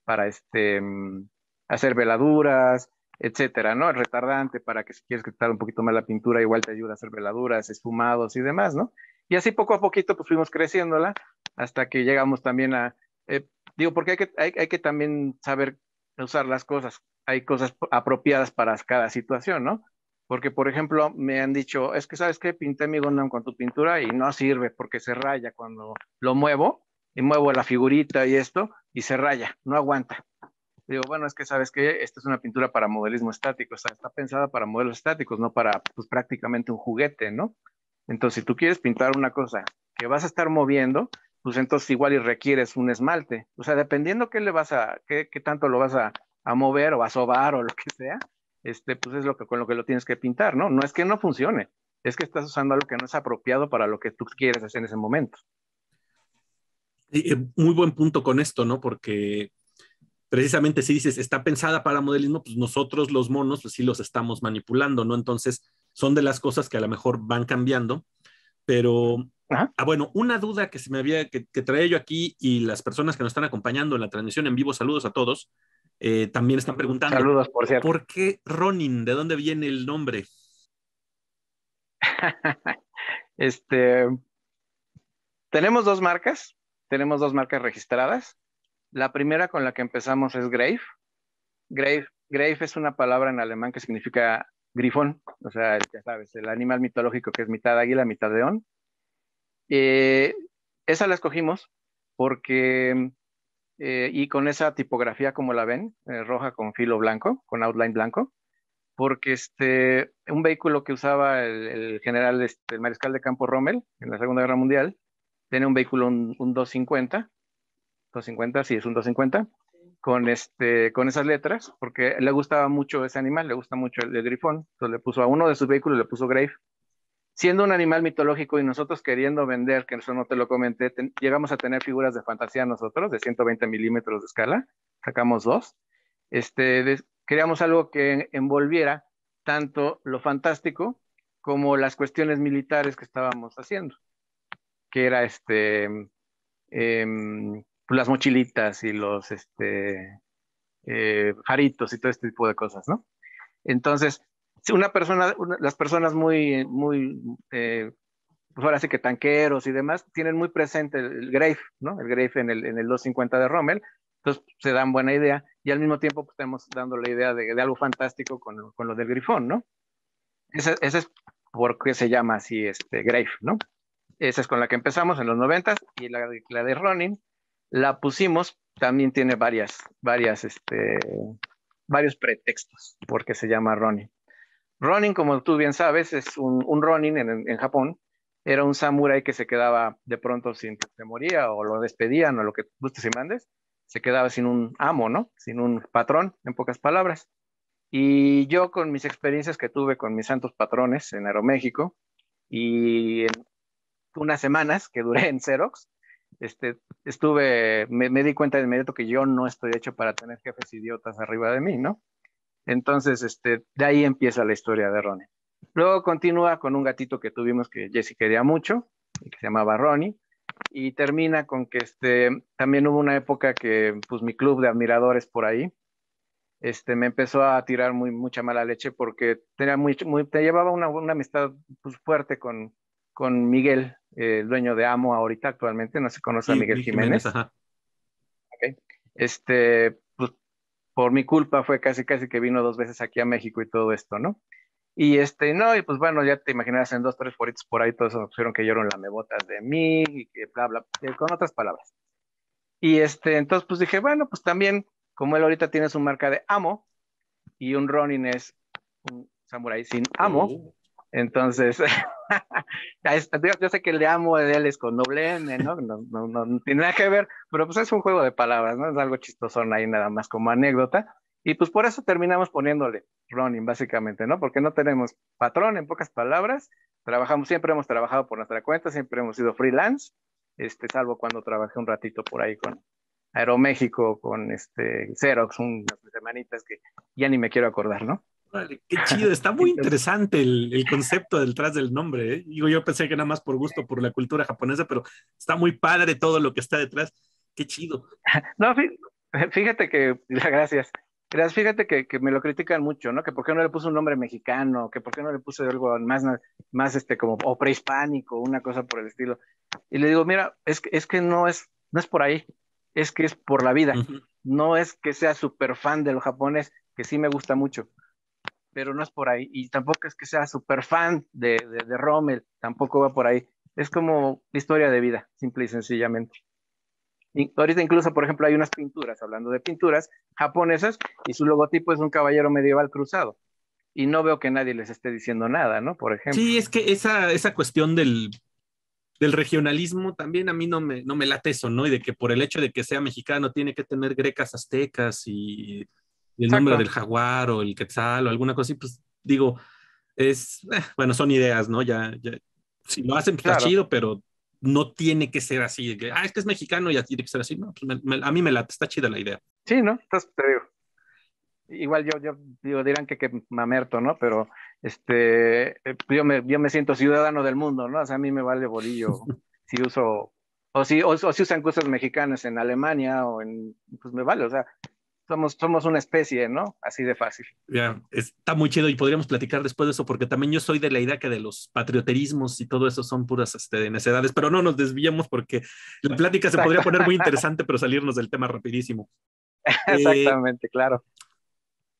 para este, mm, hacer veladuras, etcétera, ¿no? El retardante para que si quieres quitar un poquito más la pintura, igual te ayuda a hacer veladuras, esfumados y demás, ¿no? Y así poco a poquito pues fuimos creciéndola hasta que llegamos también a, eh, digo, porque hay que, también saber usar las cosas, hay cosas apropiadas para cada situación, ¿no? Porque, por ejemplo, me han dicho, es que, ¿sabes qué? Pinté mi Gundam con tu pintura y no sirve porque se raya cuando lo muevo y muevo la figurita y esto y se raya, no aguanta. Digo, bueno, es que sabes que esta es una pintura para modelismo estático, o sea, está pensada para modelos estáticos, no para pues, prácticamente un juguete, ¿no? Entonces, si tú quieres pintar una cosa que vas a estar moviendo, pues entonces igual y requieres un esmalte. O sea, dependiendo qué le vas a, qué, tanto lo vas a, mover o a sobar o lo que sea, este, pues es lo que, con lo que lo tienes que pintar, ¿no? No es que no funcione, es que estás usando algo que no es apropiado para lo que tú quieres hacer en ese momento. Eh, muy buen punto con esto, ¿no? Porque precisamente si dices, está pensada para modelismo, pues nosotros los monos, pues sí los estamos manipulando, ¿no? Entonces, son de las cosas que a lo mejor van cambiando, pero, ¿Ah? bueno, una duda que se me había, que, trae yo aquí y las personas que nos están acompañando en la transmisión en vivo, saludos a todos, eh, también están preguntando. Saludos, por cierto. ¿Por qué Ronin? ¿De dónde viene el nombre? este, tenemos dos marcas, tenemos dos marcas registradas. La primera con la que empezamos es Grave. Grave, es una palabra en alemán que significa grifón, o sea, ya sabes, el animal mitológico que es mitad águila, mitad león. Eh, esa la escogimos porque, eh, y con esa tipografía como la ven, eh, roja con filo blanco, con outline blanco, porque este, un vehículo que usaba el, general, este, el mariscal de campo Rommel en la Segunda Guerra Mundial, tiene un vehículo, un, un 250, 250, sí, es un 250, con, este, con esas letras, porque le gustaba mucho ese animal, le gusta mucho el, de grifón, entonces le puso a uno de sus vehículos, le puso Grave. Siendo un animal mitológico y nosotros queriendo vender, que eso no te lo comenté, llegamos a tener figuras de fantasía nosotros, de 120 milímetros de escala, sacamos dos. Este, creamos algo que envolviera tanto lo fantástico como las cuestiones militares que estábamos haciendo, que era este, eh, pues, las mochilitas y los este, eh, jaritos y todo este tipo de cosas, ¿no? Entonces, una persona, las personas muy, muy, eh, pues ahora sí que tanqueros y demás, tienen muy presente el, Grave, ¿no? El Grave en el, en 250 de Rommel, entonces pues, se dan buena idea y al mismo tiempo pues, estamos dando la idea de, de algo fantástico con, lo del grifón, ¿no? Ese, es por qué se llama así este Grave, ¿no? Esa es con la que empezamos en los 90 y la, la de Ronin la pusimos, también tiene varias, varias, este, varios pretextos porque se llama Ronin. Ronin, como tú bien sabes, es un, un Ronin en, en, Japón. Era un samurai que se quedaba de pronto sin, se moría o lo despedían o lo que gustes y mandes. Se quedaba sin un amo, ¿no? Sin un patrón, en pocas palabras. Y yo con mis experiencias que tuve con mis santos patrones en Aeroméxico y en unas semanas que duré en Xerox, este, estuve, me, di cuenta de inmediato que yo no estoy hecho para tener jefes idiotas arriba de mí, ¿no? Entonces, este, de ahí empieza la historia de Ronnie. Luego continúa con un gatito que tuvimos que Jesse quería mucho, que se llamaba Ronnie, y termina con que este, también hubo una época que pues mi club de admiradores por ahí, este, me empezó a tirar muy, mucha mala leche porque tenía muy, muy, te llevaba una, amistad pues, fuerte con, con Miguel, eh, el dueño de Amo ahorita actualmente, no se conoce a Miguel Jiménez. ajá. Este, pues, por mi culpa fue casi casi que vino dos veces aquí a México y todo esto, ¿no? Y este, no, y pues bueno, ya te imaginas, en dos, tres foritos por ahí, todos se pusieron que la mebotas de mí y que bla, bla, eh, con otras palabras. Y este, entonces pues dije, bueno, pues también, como él ahorita tiene su marca de amo y un Ronin es un samurái sin amo, oh. Entonces, yo sé que le amo de él es con doble N, ¿no? No, no tiene nada que ver, pero pues es un juego de palabras, ¿no? Es algo chistosón ahí nada más como anécdota. Y pues por eso terminamos poniéndole running, básicamente, ¿no? Porque no tenemos patrón, en pocas palabras. Trabajamos, siempre hemos trabajado por nuestra cuenta, siempre hemos sido freelance, este, salvo cuando trabajé un ratito por ahí con Aeroméxico, con este Xerox, unas semanitas que ya ni me quiero acordar, ¿no? qué chido, está muy interesante el, concepto detrás del nombre. ¿eh? Digo, yo pensé que nada más por gusto, por la cultura japonesa, pero está muy padre todo lo que está detrás. Qué chido. No, fíjate que, gracias. Gracias, fíjate que, me lo critican mucho, ¿no? Que por qué no le puso un nombre mexicano, que por qué no le puse algo más, más este, como, prehispánico, una cosa por el estilo. Y le digo, mira, es, es que no es, no es por ahí, es que es por la vida. No es que sea súper fan de lo japonés, que sí me gusta mucho pero no es por ahí. Y tampoco es que sea súper fan de, Rommel, tampoco va por ahí. Es como historia de vida, simple y sencillamente. ahorita incluso, por ejemplo, hay unas pinturas, hablando de pinturas japonesas, y su logotipo es un caballero medieval cruzado. Y no veo que nadie les esté diciendo nada, ¿no? Por ejemplo. Sí, es que esa, esa cuestión del, regionalismo también a mí no me, no me late eso, ¿no? Y de que por el hecho de que sea mexicano tiene que tener grecas, aztecas y el nombre del jaguar o el quetzal o alguna cosa así, pues digo, es, eh, bueno, son ideas, ¿no? Ya, si lo hacen pues, está chido, pero no tiene que ser así, que, ah, es es mexicano y tiene que ser así, no, pues, a mí me la, está chida la idea. Sí, ¿no? igual yo, yo digo, dirán que, que mamerto, ¿no? Pero este, eh, pues, yo me, yo me siento ciudadano del mundo, ¿no? O sea, a mí me vale bolillo si uso, o si, o si usan cosas mexicanas en Alemania o en, pues me vale, o sea, somos, somos una especie, ¿no? Así de fácil. Ya, está muy chido y podríamos platicar después de eso, porque también yo soy de la idea que de los patrioterismos y todo eso son puras este, necedades, pero no nos desviamos porque la plática se podría poner muy interesante, pero salirnos del tema rapidísimo. Eh, Exactamente, claro.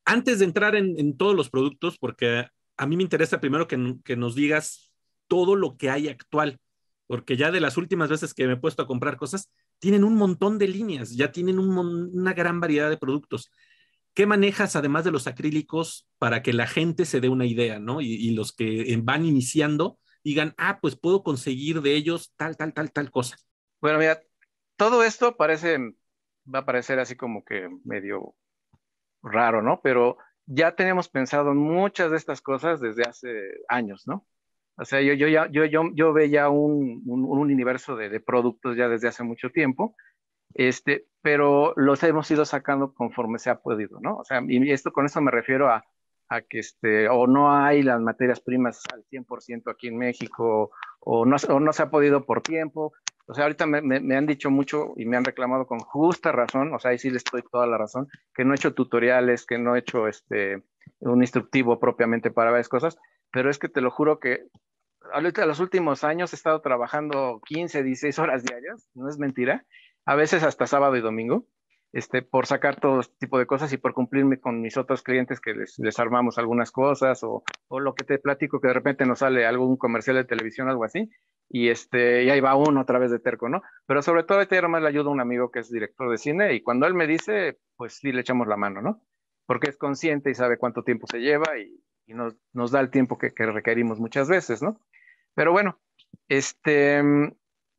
Antes de entrar en, todos los productos, porque a mí me interesa primero que, que nos digas todo lo que hay actual, porque ya de las últimas veces que me he puesto a comprar cosas, tienen un montón de líneas, ya tienen una gran variedad de productos. ¿Qué manejas además de los acrílicos para que la gente se dé una idea, ¿no? Y, los que van iniciando digan, ah, pues puedo conseguir de ellos tal, tal, tal, tal cosa. Bueno, mira, todo esto parece, va a parecer así como que medio raro, ¿no? Pero ya tenemos pensado en muchas de estas cosas desde hace años, ¿no? O sea, yo, yo, ya, yo, yo, yo veía un, un, universo de, de, productos ya desde hace mucho tiempo, este, pero los hemos ido sacando conforme se ha podido, ¿no? O sea, y esto, con esto me refiero a, a que este, o no hay las materias primas al 100% aquí en México, o no, o no se ha podido por tiempo. O sea, ahorita me, me, han dicho mucho y me han reclamado con justa razón, o sea, ahí sí les doy toda la razón, que no he hecho tutoriales, que no he hecho este, un instructivo propiamente para varias cosas pero es que te lo juro que ahorita los últimos años he estado trabajando 15, 16 horas diarias, no es mentira, a veces hasta sábado y domingo, este, por sacar todo este tipo de cosas y por cumplirme con mis otros clientes que les, armamos algunas cosas o, o, lo que te platico que de repente nos sale algún comercial de televisión, algo así, y, este, y ahí va uno otra vez de terco, ¿no? Pero sobre todo este más le ayuda un amigo que es director de cine y cuando él me dice, pues sí le echamos la mano, ¿no? Porque es consciente y sabe cuánto tiempo se lleva y, y nos, da el tiempo que, requerimos muchas veces, ¿no? Pero bueno, este,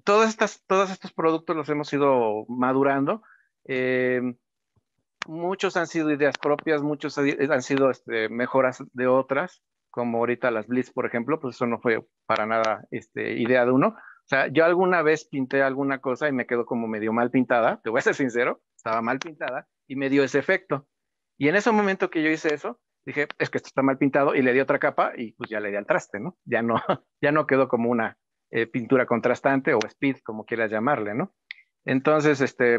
todas estas, todos estos productos los hemos ido madurando. Eh, muchos han sido ideas propias, muchos han sido este, mejoras de otras, como ahorita las Blitz, por ejemplo, pues eso no fue para nada este, idea de uno. O sea, yo alguna vez pinté alguna cosa y me quedó como medio mal pintada, te voy a ser sincero, estaba mal pintada y me dio ese efecto. Y en ese momento que yo hice eso, dije, es que esto está mal pintado y le di otra capa y pues ya le di al traste, ¿no? Ya no, ya no quedó como una eh, pintura contrastante o speed, como quieras llamarle, ¿no? Entonces, este,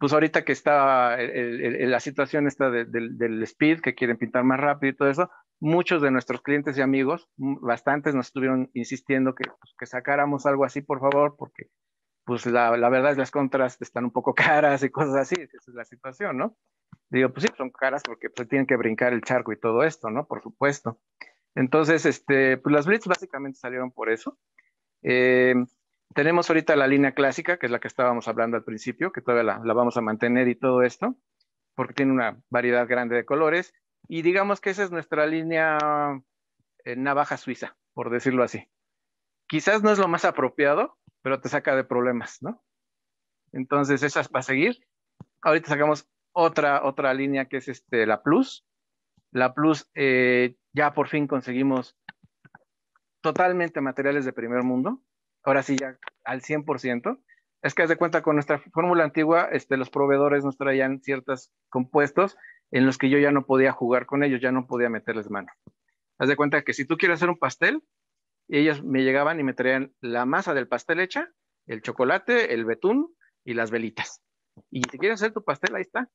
pues ahorita que está la situación esta del, speed, que quieren pintar más rápido y todo eso, muchos de nuestros clientes y amigos, bastantes nos estuvieron insistiendo que, pues, que sacáramos algo así, por favor, porque pues la, verdad es las contras están un poco caras y cosas así, esa es la situación, ¿no? Digo, pues sí, son caras porque pues, tienen que brincar el charco y todo esto, ¿no? Por supuesto. Entonces, este, pues las Blitz básicamente salieron por eso. Eh, tenemos ahorita la línea clásica, que es la que estábamos hablando al principio, que todavía la, vamos a mantener y todo esto, porque tiene una variedad grande de colores. Y digamos que esa es nuestra línea eh, navaja suiza, por decirlo así. Quizás no es lo más apropiado, pero te saca de problemas, ¿no? Entonces, esas va a seguir. Ahorita sacamos otra, otra línea que es este, la Plus. La Plus, eh, ya por fin conseguimos totalmente materiales de primer mundo. Ahora sí, ya al 100%. Es que haz de cuenta con nuestra fórmula antigua, este, los proveedores nos traían ciertos compuestos en los que yo ya no podía jugar con ellos, ya no podía meterles mano. Haz de cuenta que si tú quieres hacer un pastel, ellos me llegaban y me traían la masa del pastel hecha, el chocolate, el betún y las velitas. Y si quieres hacer tu pastel, ahí está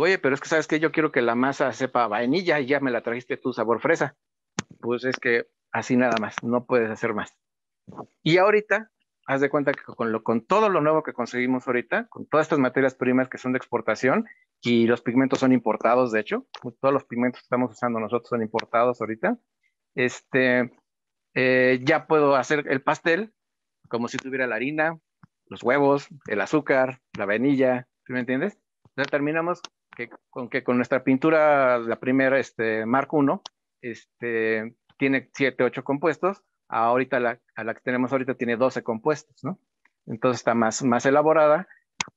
oye, pero es que sabes que yo quiero que la masa sepa vainilla y ya me la trajiste tu sabor fresa. Pues es que así nada más, no puedes hacer más. Y ahorita, haz de cuenta que con, lo, con todo lo nuevo que conseguimos ahorita, con todas estas materias primas que son de exportación y los pigmentos son importados, de hecho, pues todos los pigmentos que estamos usando nosotros son importados ahorita, este, eh, ya puedo hacer el pastel como si tuviera la harina, los huevos, el azúcar, la vainilla, ¿sí me entiendes? Ya terminamos que con, nuestra pintura, la primera este, Mark 1, este, tiene 7, 8 compuestos, ahorita la, a la que tenemos ahorita tiene 12 compuestos, ¿no? Entonces está más, más elaborada,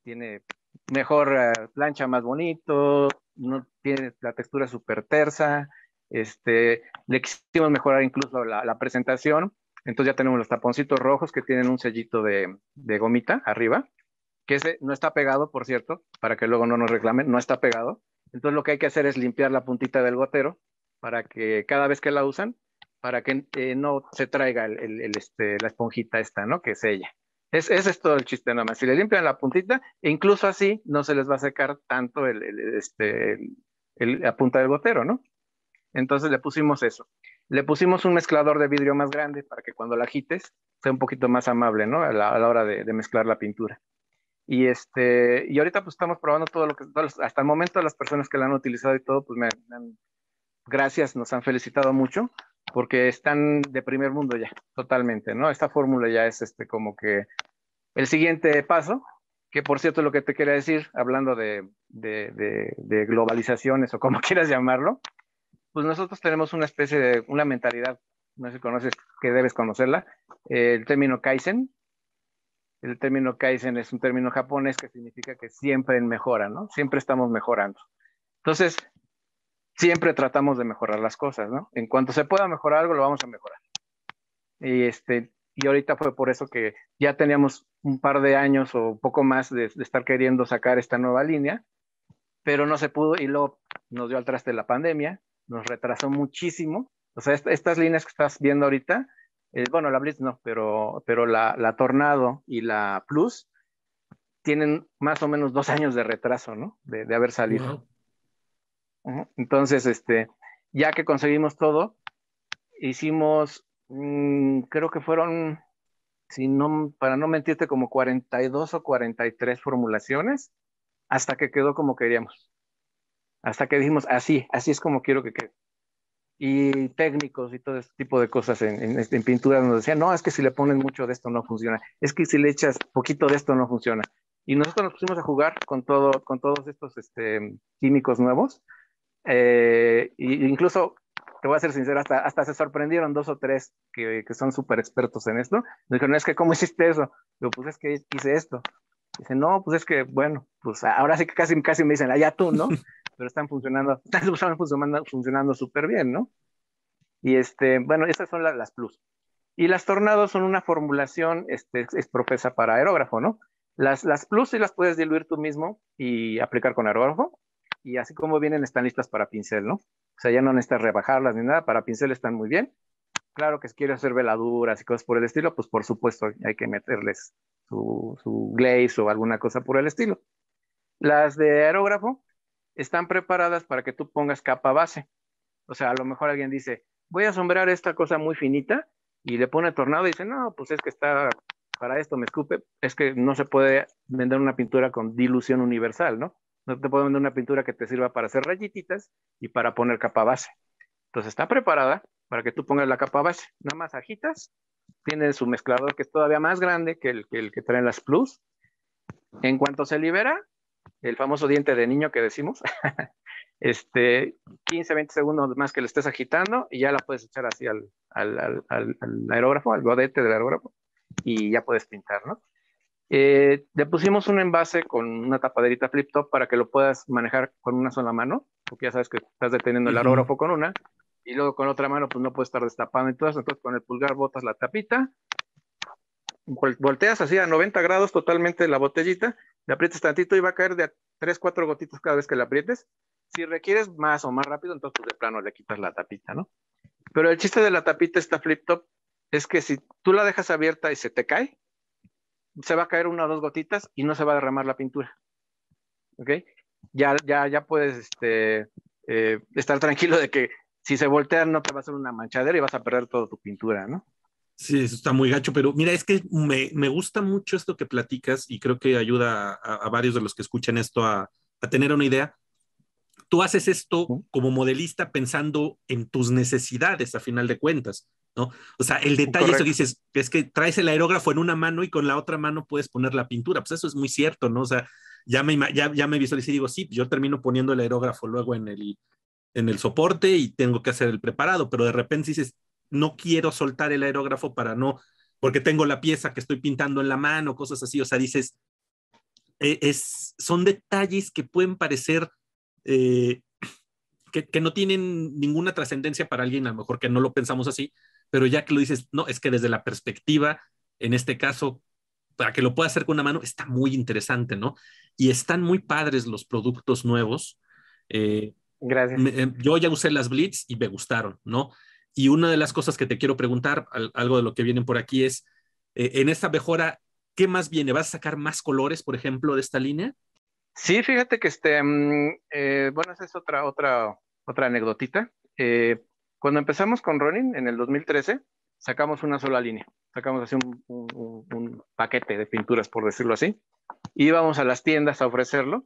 tiene mejor eh, plancha, más bonito, no tiene la textura súper tersa, este, le quisimos mejorar incluso la, presentación, entonces ya tenemos los taponcitos rojos que tienen un sellito de, de gomita arriba, que ese no está pegado, por cierto, para que luego no nos reclamen, no está pegado. Entonces lo que hay que hacer es limpiar la puntita del gotero para que cada vez que la usan, para que eh, no se traiga este, la esponjita esta, ¿no? Que es Es, ese es todo el chiste nada más. Si le limpian la puntita, e incluso así no se les va a secar tanto el, este, la punta del gotero, ¿no? Entonces le pusimos eso. Le pusimos un mezclador de vidrio más grande para que cuando la agites sea un poquito más amable, ¿no? A la, hora de mezclar la pintura. Y, este, y ahorita pues estamos probando todo lo que, hasta el momento las personas que la han utilizado y todo, pues me, me, gracias, nos han felicitado mucho porque están de primer mundo ya, totalmente, ¿no? Esta fórmula ya es este, como que el siguiente paso, que por cierto lo que te quería decir, hablando de, de, de globalizaciones o como quieras llamarlo, pues nosotros tenemos una especie de, una mentalidad, no sé si conoces, que debes conocerla, el término Kaizen, el término Kaizen es un término japonés que significa que siempre en mejora, ¿no? Siempre estamos mejorando. Entonces, siempre tratamos de mejorar las cosas, ¿no? En cuanto se pueda mejorar algo, lo vamos a mejorar. Y, este, y ahorita fue por eso que ya teníamos un par de años o poco más de, estar queriendo sacar esta nueva línea, pero no se pudo y luego nos dio al traste la pandemia, nos retrasó muchísimo. O sea, estas líneas que estás viendo ahorita eh, bueno, la Blitz no, pero, pero la, Tornado y la Plus tienen más o menos dos años de retraso, ¿no? De, haber salido. Entonces, este, ya que conseguimos todo, hicimos, mm, creo que fueron, si no, para no mentirte, como 42 o 43 formulaciones hasta que quedó como queríamos. Hasta que dijimos, así, así es como quiero que quede y técnicos y todo este tipo de cosas en, este, en, pintura nos decían, no, es que si le pones mucho de esto no funciona, es que si le echas poquito de esto no funciona. Y nosotros nos pusimos a jugar con, todo, con todos estos este, químicos nuevos. e incluso, te voy a ser sincero, hasta, hasta se sorprendieron dos o tres que, que son súper expertos en esto. Me dijeron, es que, ¿cómo hiciste eso? Yo, pues es que hice esto. Dicen, no, pues es que, bueno, pues ahora sí que casi, casi me dicen, allá tú, ¿no? pero están funcionando, funcionando, súper bien, ¿no? Y este, bueno, estas son las, plus. Y las tornados son una formulación este, es profesa para aerógrafo, ¿no? Las, las plus sí las puedes diluir tú mismo y aplicar con aerógrafo. Y así como vienen, están listas para pincel, ¿no? O sea, ya no necesitas rebajarlas ni nada. Para pincel están muy bien. Claro que si quieres hacer veladuras y cosas por el estilo, pues por supuesto hay que meterles su, su glaze o alguna cosa por el estilo. Las de aerógrafo están preparadas para que tú pongas capa base. O sea, a lo mejor alguien dice, voy a sombrear esta cosa muy finita y le pone tornado y dice, no, pues es que está para esto, me escupe. Es que no se puede vender una pintura con dilución universal, ¿no? No te puedo vender una pintura que te sirva para hacer rayititas y para poner capa base. Entonces está preparada para que tú pongas la capa base. Nada más agitas, tiene su mezclador que es todavía más grande que el que, el que traen las Plus. En cuanto se libera, el famoso diente de niño que decimos, este, 15, 20 segundos más que le estés agitando y ya la puedes echar así al, al, al, aerógrafo, al godete del aerógrafo y ya puedes pintar, ¿no? Eh, le pusimos un envase con una tapaderita flip top para que lo puedas manejar con una sola mano, porque ya sabes que estás deteniendo el aerógrafo con una y luego con otra mano pues no puedes estar destapando. entonces con el pulgar botas la tapita volteas así a 90 grados totalmente la botellita, la aprietas tantito y va a caer de 3, 4 gotitas cada vez que la aprietes. Si requieres más o más rápido, entonces pues, de plano le quitas la tapita, ¿no? Pero el chiste de la tapita esta flip top es que si tú la dejas abierta y se te cae, se va a caer una o dos gotitas y no se va a derramar la pintura. ¿Ok? Ya, ya, ya puedes este, eh, estar tranquilo de que si se voltea no te va a hacer una manchadera y vas a perder toda tu pintura, ¿no? Sí, eso está muy gacho, pero mira, es que me, me gusta mucho esto que platicas y creo que ayuda a, varios de los que escuchan esto a, a tener una idea. Tú haces esto como modelista pensando en tus necesidades a final de cuentas, ¿no? O sea, el detalle, eso dices, es que traes el aerógrafo en una mano y con la otra mano puedes poner la pintura, pues eso es muy cierto, ¿no? O sea, ya me, ya, ya me visualicé y digo, sí, yo termino poniendo el aerógrafo luego en el, en el soporte y tengo que hacer el preparado, pero de repente dices, no quiero soltar el aerógrafo para no, porque tengo la pieza que estoy pintando en la mano, cosas así, o sea, dices, e, es, son detalles que pueden parecer eh, que, no tienen ninguna trascendencia para alguien, a lo mejor que no lo pensamos así, pero ya que lo dices, no, es que desde la perspectiva, en este caso, para que lo pueda hacer con una mano, está muy interesante, ¿no? Y están muy padres los productos nuevos. Eh, Gracias. Em, yo ya usé las Blitz y me gustaron, ¿no? Y una de las cosas que te quiero preguntar, algo de lo que vienen por aquí es, eh, en esta mejora, ¿qué más viene? ¿Vas a sacar más colores, por ejemplo, de esta línea? Sí, fíjate que este, mm, eh, bueno, esa es otra, otra, otra anecdotita. Eh, cuando empezamos con Ronin en el 2013, sacamos una sola línea, sacamos así un, un paquete de pinturas, por decirlo así, y íbamos a las tiendas a ofrecerlo,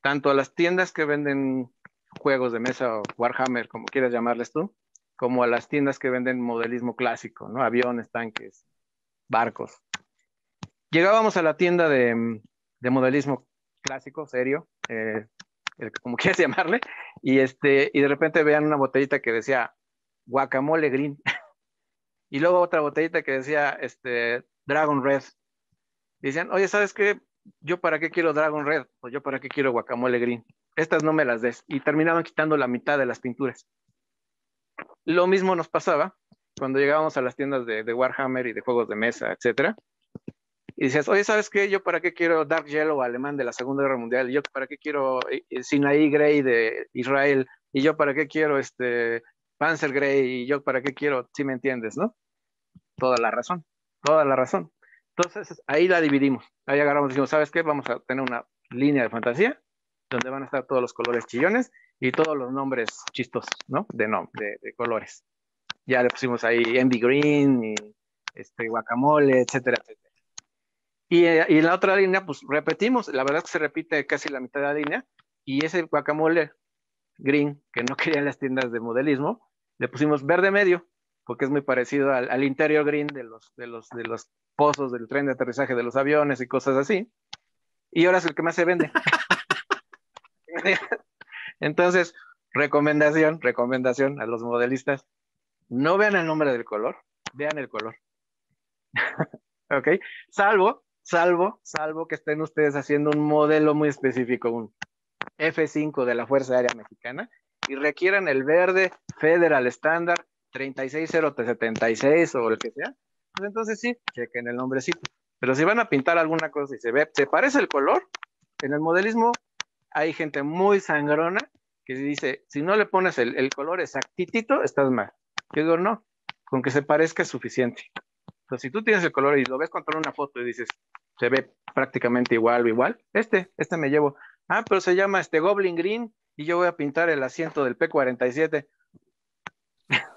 tanto a las tiendas que venden juegos de mesa o Warhammer, como quieras llamarles tú, como a las tiendas que venden modelismo clásico, ¿no? Aviones, tanques, barcos. Llegábamos a la tienda de, modelismo clásico, serio, eh, como quieras llamarle, y, este, y de repente veían una botellita que decía guacamole green, y luego otra botellita que decía este, Dragon Red. Dicen, oye, ¿sabes qué? ¿Yo para qué quiero Dragon Red? O yo para qué quiero guacamole green. Estas no me las des. Y terminaban quitando la mitad de las pinturas. Lo mismo nos pasaba cuando llegábamos a las tiendas de, Warhammer y de juegos de mesa, etc. Y dices, oye, ¿sabes qué? Yo para qué quiero Dark Yellow alemán de la Segunda Guerra Mundial, yo para qué quiero eh, eh, Sinaí Grey de Israel, y yo para qué quiero este Panzer Grey, y yo para qué quiero, si me entiendes, ¿no? Toda la razón, toda la razón. Entonces ahí la dividimos, ahí agarramos y decimos, ¿sabes qué? Vamos a tener una línea de fantasía donde van a estar todos los colores chillones y todos los nombres chistos, ¿no? De, colores. Ya le pusimos ahí Envy Green, y este, guacamole, etcétera, etcétera. Y, en la otra línea, pues repetimos, la verdad que se repite casi la mitad de la línea, y ese guacamole green que no querían las tiendas de modelismo, le pusimos verde medio, porque es muy parecido al, al interior green de los, de, los, de los pozos del tren de aterrizaje de los aviones y cosas así. Y ahora es el que más se vende. Entonces, recomendación, recomendación a los modelistas, no vean el nombre del color, vean el color. ¿Ok? Salvo, salvo, salvo que estén ustedes haciendo un modelo muy específico, un F5 de la Fuerza Aérea Mexicana, y requieran el verde Federal Standard 36076 o el que sea, pues entonces sí, chequen el nombrecito. Pero si van a pintar alguna cosa y se ve, se parece el color, en el modelismo hay gente muy sangrona que dice, si no le pones el, color exactitito, estás mal. Yo digo, no, con que se parezca es suficiente. Entonces, si tú tienes el color y lo ves contra una foto y dices, se ve prácticamente igual o igual, este, este me llevo. Ah, pero se llama este Goblin Green y yo voy a pintar el asiento del P47.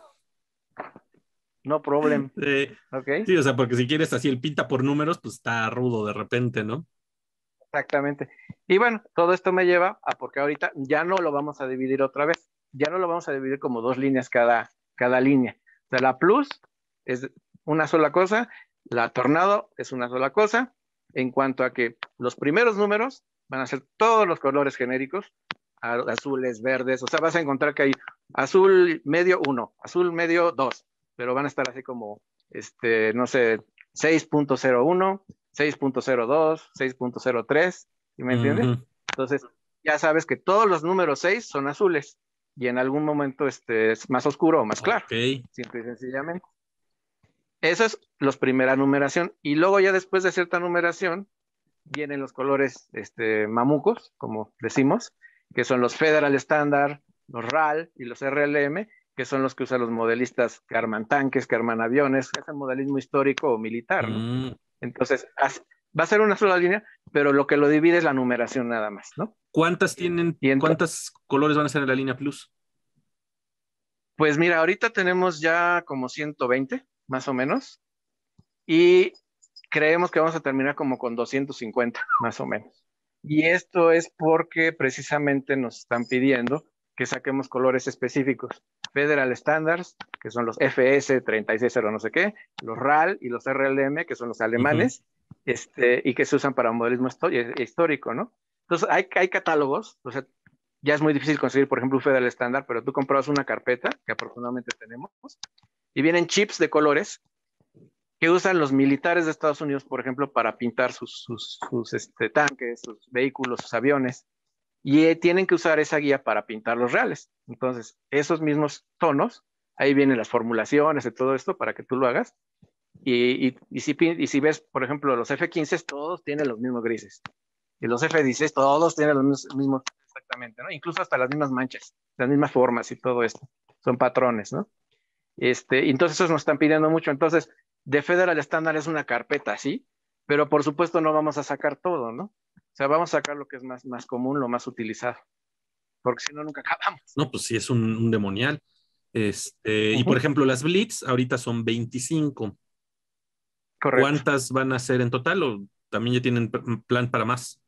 no problem. Sí. Okay. sí, o sea, porque si quieres así el pinta por números, pues está rudo de repente, ¿no? Exactamente. Y bueno, todo esto me lleva a porque ahorita ya no lo vamos a dividir otra vez, ya no lo vamos a dividir como dos líneas cada, cada línea. O sea, la plus es una sola cosa, la tornado es una sola cosa, en cuanto a que los primeros números van a ser todos los colores genéricos, azules, verdes, o sea, vas a encontrar que hay azul medio 1, azul medio 2, pero van a estar así como, este, no sé, 6.01, 6.02, 6.03, me entiendes? Entonces, ya sabes que todos los números 6 son azules y en algún momento este es más oscuro o más claro. Simple y sencillamente. eso es la primera numeración. Y luego ya después de cierta numeración vienen los colores este, mamucos, como decimos, que son los Federal Standard, los RAL y los RLM, que son los que usan los modelistas que arman tanques, que arman aviones, hacen modelismo histórico o militar. ¿no? Mm. Entonces, va a ser una sola línea, pero lo que lo divide es la numeración nada más, ¿no? ¿Cuántas tienen? ¿Cuántos colores van a ser en la línea Plus? Pues mira, ahorita tenemos ya como 120, más o menos, y creemos que vamos a terminar como con 250, más o menos. Y esto es porque precisamente nos están pidiendo que saquemos colores específicos. Federal Standards, que son los FS 360 no sé qué, los RAL y los RLM, que son los alemanes, este, y que se usan para modelismo histórico, ¿no? Entonces, hay, hay catálogos, o sea, ya es muy difícil conseguir, por ejemplo, un Federal Standard, pero tú comprabas una carpeta, que afortunadamente tenemos, y vienen chips de colores que usan los militares de Estados Unidos, por ejemplo, para pintar sus, sus, sus este, tanques, sus vehículos, sus aviones y eh, tienen que usar esa guía para pintar los reales. Entonces, esos mismos tonos, ahí vienen las formulaciones de todo esto para que tú lo hagas. Y, si, y ves, por ejemplo, los F15, todos tienen los mismos grises. Y los F16, todos tienen los mismos, exactamente, ¿no? Incluso hasta las mismas manchas, las mismas formas y todo esto. Son patrones, ¿no? Este, entonces, eso nos están pidiendo mucho. Entonces, de Federal estándar es una carpeta, ¿sí? Pero por supuesto no vamos a sacar todo, ¿no? O sea, vamos a sacar lo que es más, común, lo más utilizado. Porque si no, nunca acabamos. No, pues sí, es un, demonial. Este, y por ejemplo, las Blitz ahorita son 25. Correcto. ¿Cuántas van a ser en total o también ya tienen plan para más?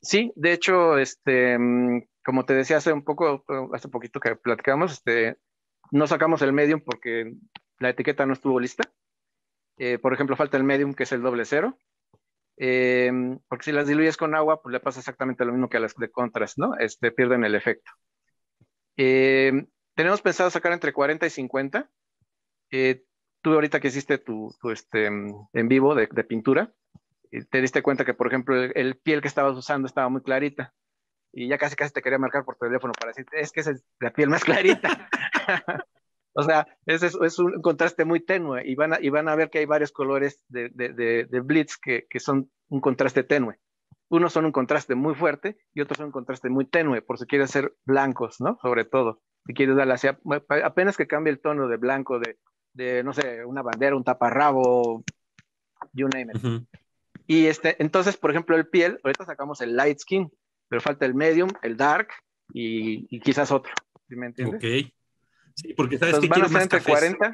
Sí, de hecho, este, mm, como te decía hace un poco, hace poquito que platicamos, este, no sacamos el medium porque la etiqueta no estuvo lista. Eh, por ejemplo, falta el medium que es el doble cero. Eh, porque si las diluyes con agua, pues le pasa exactamente lo mismo que a las de contras, ¿no? Este, pierden el efecto. Eh, tenemos pensado sacar entre 40 y 50. Eh, tú ahorita que hiciste tu, este, en vivo de, de pintura, eh, te diste cuenta que, por ejemplo, el, piel que estabas usando estaba muy clarita. Y ya casi casi te quería marcar por teléfono para decirte, es que es la piel más clarita. O sea, es, un contraste muy tenue y van a, y van a ver que hay varios colores de, blitz que, son un contraste tenue. Unos son un contraste muy fuerte y otros son un contraste muy tenue, por si quieres ser blancos, ¿no? Sobre todo, si quieres darle así, apenas que cambie el tono de blanco de, no sé, una bandera, un taparrabo, you name it. Y este, entonces, por ejemplo, el piel, ahorita sacamos el light skin, pero falta el medium, el dark y, quizás otro, me entiendes? Ok. Sí, porque sabes que quiero más cafés. 40.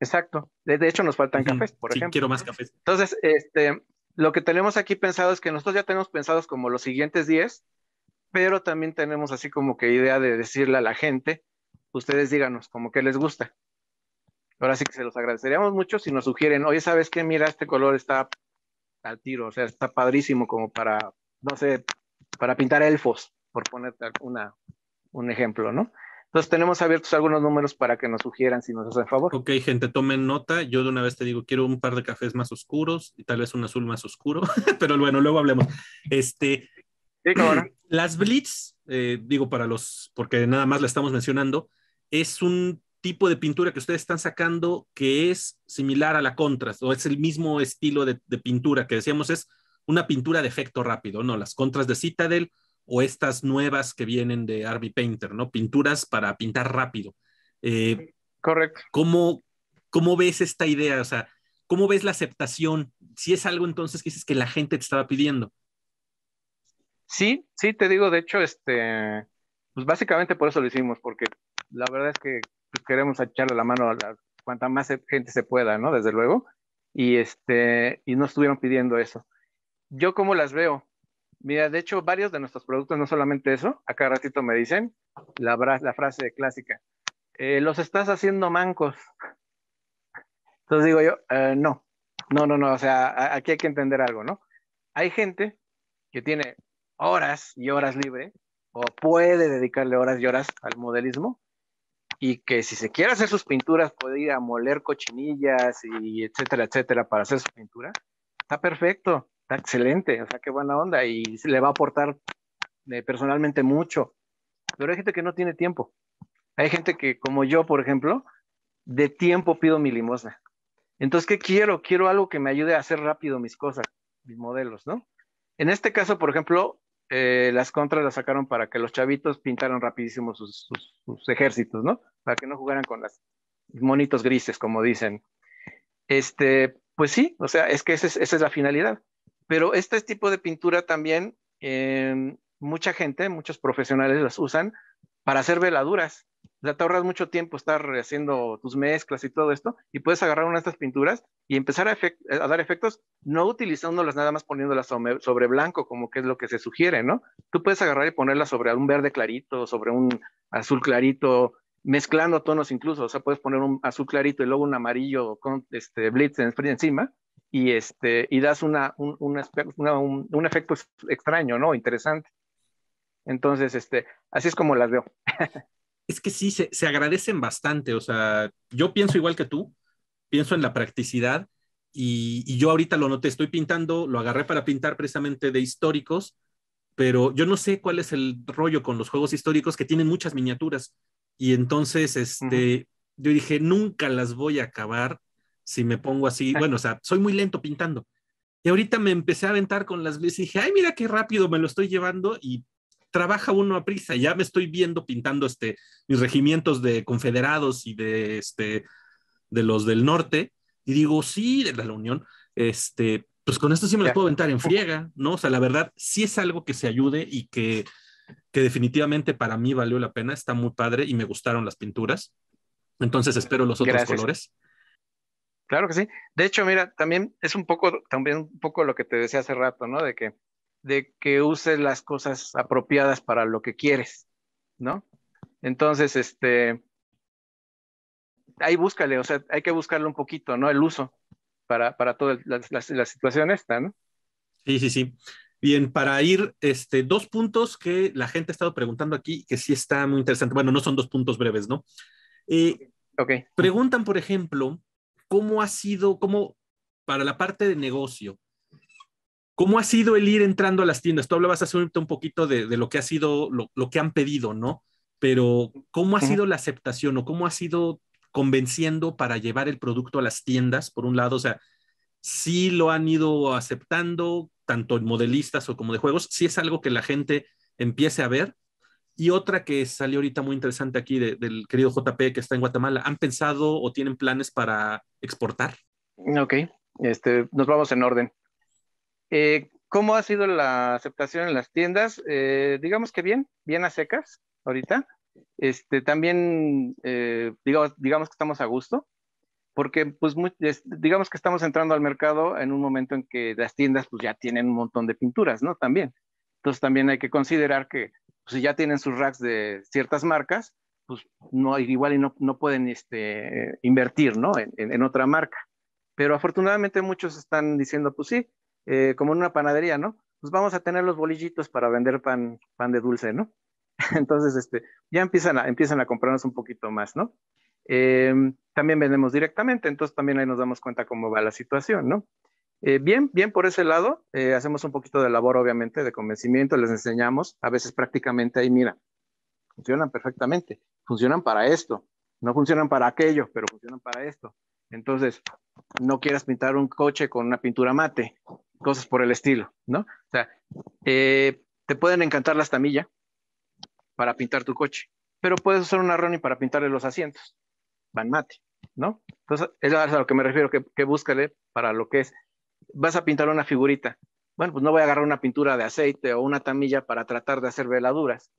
Exacto. De, hecho, nos faltan cafés, por ejemplo. quiero más cafés. Entonces, este, lo que tenemos aquí pensado es que nosotros ya tenemos pensados como los siguientes 10, pero también tenemos así como que idea de decirle a la gente, ustedes díganos como que les gusta. Ahora sí que se los agradeceríamos mucho si nos sugieren, oye, ¿sabes qué? Mira, este color está al tiro, o sea, está padrísimo como para, no sé, para pintar elfos, por ponerte alguna un ejemplo, ¿no? Entonces tenemos abiertos algunos números para que nos sugieran si nos hacen favor. Ok, gente, tomen nota. Yo de una vez te digo, quiero un par de cafés más oscuros y tal vez un azul más oscuro, pero bueno, luego hablemos. Este, las Blitz, eh, digo para los, porque nada más la estamos mencionando, es un tipo de pintura que ustedes están sacando que es similar a la Contras, o es el mismo estilo de pintura que decíamos, es una pintura de efecto rápido, ¿no? Las Contras de Citadel o estas nuevas que vienen de Arby Painter, ¿no? Pinturas para pintar rápido. Eh, correcto. ¿cómo, ves esta idea? O sea, ¿cómo ves la aceptación? Si es algo entonces que dices que la gente te estaba pidiendo. Sí, sí, te digo, de hecho, este, pues básicamente por eso lo hicimos, porque la verdad es que pues, queremos echarle la mano a cuanta más gente se pueda, ¿no? Desde luego. Y este, y no estuvieron pidiendo eso. Yo como las veo, Mira, de hecho, varios de nuestros productos, no solamente eso, acá ratito me dicen la, la frase clásica, eh, los estás haciendo mancos. Entonces digo yo, eh, no, no, no, no, o sea, aquí hay que entender algo, ¿no? Hay gente que tiene horas y horas libre o puede dedicarle horas y horas al modelismo y que si se quiere hacer sus pinturas puede ir a moler cochinillas y etcétera, etcétera para hacer su pintura. Está perfecto está excelente, o sea, qué buena onda y le va a aportar eh, personalmente mucho. Pero hay gente que no tiene tiempo. Hay gente que, como yo, por ejemplo, de tiempo pido mi limosna. Entonces, ¿qué quiero? Quiero algo que me ayude a hacer rápido mis cosas, mis modelos, ¿no? En este caso, por ejemplo, eh, las contras las sacaron para que los chavitos pintaran rapidísimo sus, ejércitos, ¿no? Para que no jugaran con las monitos grises, como dicen. Este, pues sí, o sea, es que esa es la finalidad. Pero este tipo de pintura también, em, mucha gente, muchos profesionales las usan para hacer veladuras. O te ahorras mucho tiempo estar haciendo tus mezclas y todo esto, y puedes agarrar una de estas pinturas y empezar a, eh, dar efectos, no utilizándolas nada más poniéndolas sobre, blanco, como que es lo que se sugiere, ¿no? Tú puedes agarrar y ponerlas sobre un verde clarito, sobre un azul clarito, mezclando tonos incluso, o sea, puedes poner un azul clarito y luego un amarillo con este blitz encima, y, este, y das una, un, efecto extraño, ¿no? Interesante. Entonces, este, así es como las veo. Es que sí, se, agradecen bastante. O sea, yo pienso igual que tú, pienso en la practicidad y, yo ahorita lo noté, estoy pintando, lo agarré para pintar precisamente de históricos, pero yo no sé cuál es el rollo con los juegos históricos que tienen muchas miniaturas. Y entonces, este, yo dije, nunca las voy a acabar si me pongo así, bueno, o sea, soy muy lento pintando. Y ahorita me empecé a aventar con las glitz y dije, ay, mira qué rápido me lo estoy llevando y trabaja uno a prisa. Ya me estoy viendo pintando este, mis regimientos de confederados y de, este, de los del norte. Y digo, sí, de la Unión, este, pues con esto sí me lo puedo aventar en friega, ¿no? O sea, la verdad, sí es algo que se ayude y que, definitivamente para mí valió la pena. Está muy padre y me gustaron las pinturas. Entonces espero los otros colores. Claro que sí. De hecho, mira, también es un poco, también un poco lo que te decía hace rato, ¿no? De que, de que uses las cosas apropiadas para lo que quieres, ¿no? Entonces, este, ahí búscale, o sea, hay que buscarle un poquito, ¿no? El uso para, para toda la, situación ¿no? Sí, sí, sí. Bien, para ir, este, dos puntos que la gente ha estado preguntando aquí, que sí está muy interesante. Bueno, no son dos puntos breves, ¿no? Eh, ok. Preguntan, por ejemplo, ¿cómo ha sido, cómo, para la parte de negocio, cómo ha sido el ir entrando a las tiendas? Tú hablabas hace un poquito de, lo que ha sido, lo, que han pedido, ¿no? Pero, ¿cómo ha sido la aceptación o cómo ha sido convenciendo para llevar el producto a las tiendas, por un lado? O sea, si lo han ido aceptando, tanto en modelistas o como de juegos, si es algo que la gente empiece a ver y otra que salió ahorita muy interesante aquí del querido JP que está en Guatemala, ¿han pensado o tienen planes para exportar? Ok, este, nos vamos en orden. Eh, ¿Cómo ha sido la aceptación en las tiendas? Eh, digamos que bien, bien a secas ahorita. Este, también, eh, digamos, digamos que estamos a gusto, porque pues digamos que estamos entrando al mercado en un momento en que las tiendas pues ya tienen un montón de pinturas, ¿no? También. Entonces también hay que considerar que si ya tienen sus racks de ciertas marcas, pues no, hay igual y no, no pueden este, invertir ¿no? En, en, otra marca. Pero afortunadamente muchos están diciendo, pues sí, eh, como en una panadería, ¿no? Pues vamos a tener los bolillitos para vender pan, pan de dulce, ¿no? Entonces, este, ya empiezan a, empiezan a comprarnos un poquito más, ¿no? Em, también vendemos directamente, entonces también ahí nos damos cuenta cómo va la situación, ¿no? Eh, bien, bien por ese lado, eh, hacemos un poquito de labor, obviamente, de convencimiento, les enseñamos, a veces prácticamente ahí, mira, funcionan perfectamente, funcionan para esto, no funcionan para aquello, pero funcionan para esto. Entonces, no quieras pintar un coche con una pintura mate, cosas por el estilo, ¿no? O sea, eh, te pueden encantar la tamillas para pintar tu coche, pero puedes usar una Ronnie para pintarle los asientos, van mate, ¿no? Entonces, eso es a lo que me refiero, que, que búscale para lo que es vas a pintar una figurita. Bueno, pues no voy a agarrar una pintura de aceite o una tamilla para tratar de hacer veladuras,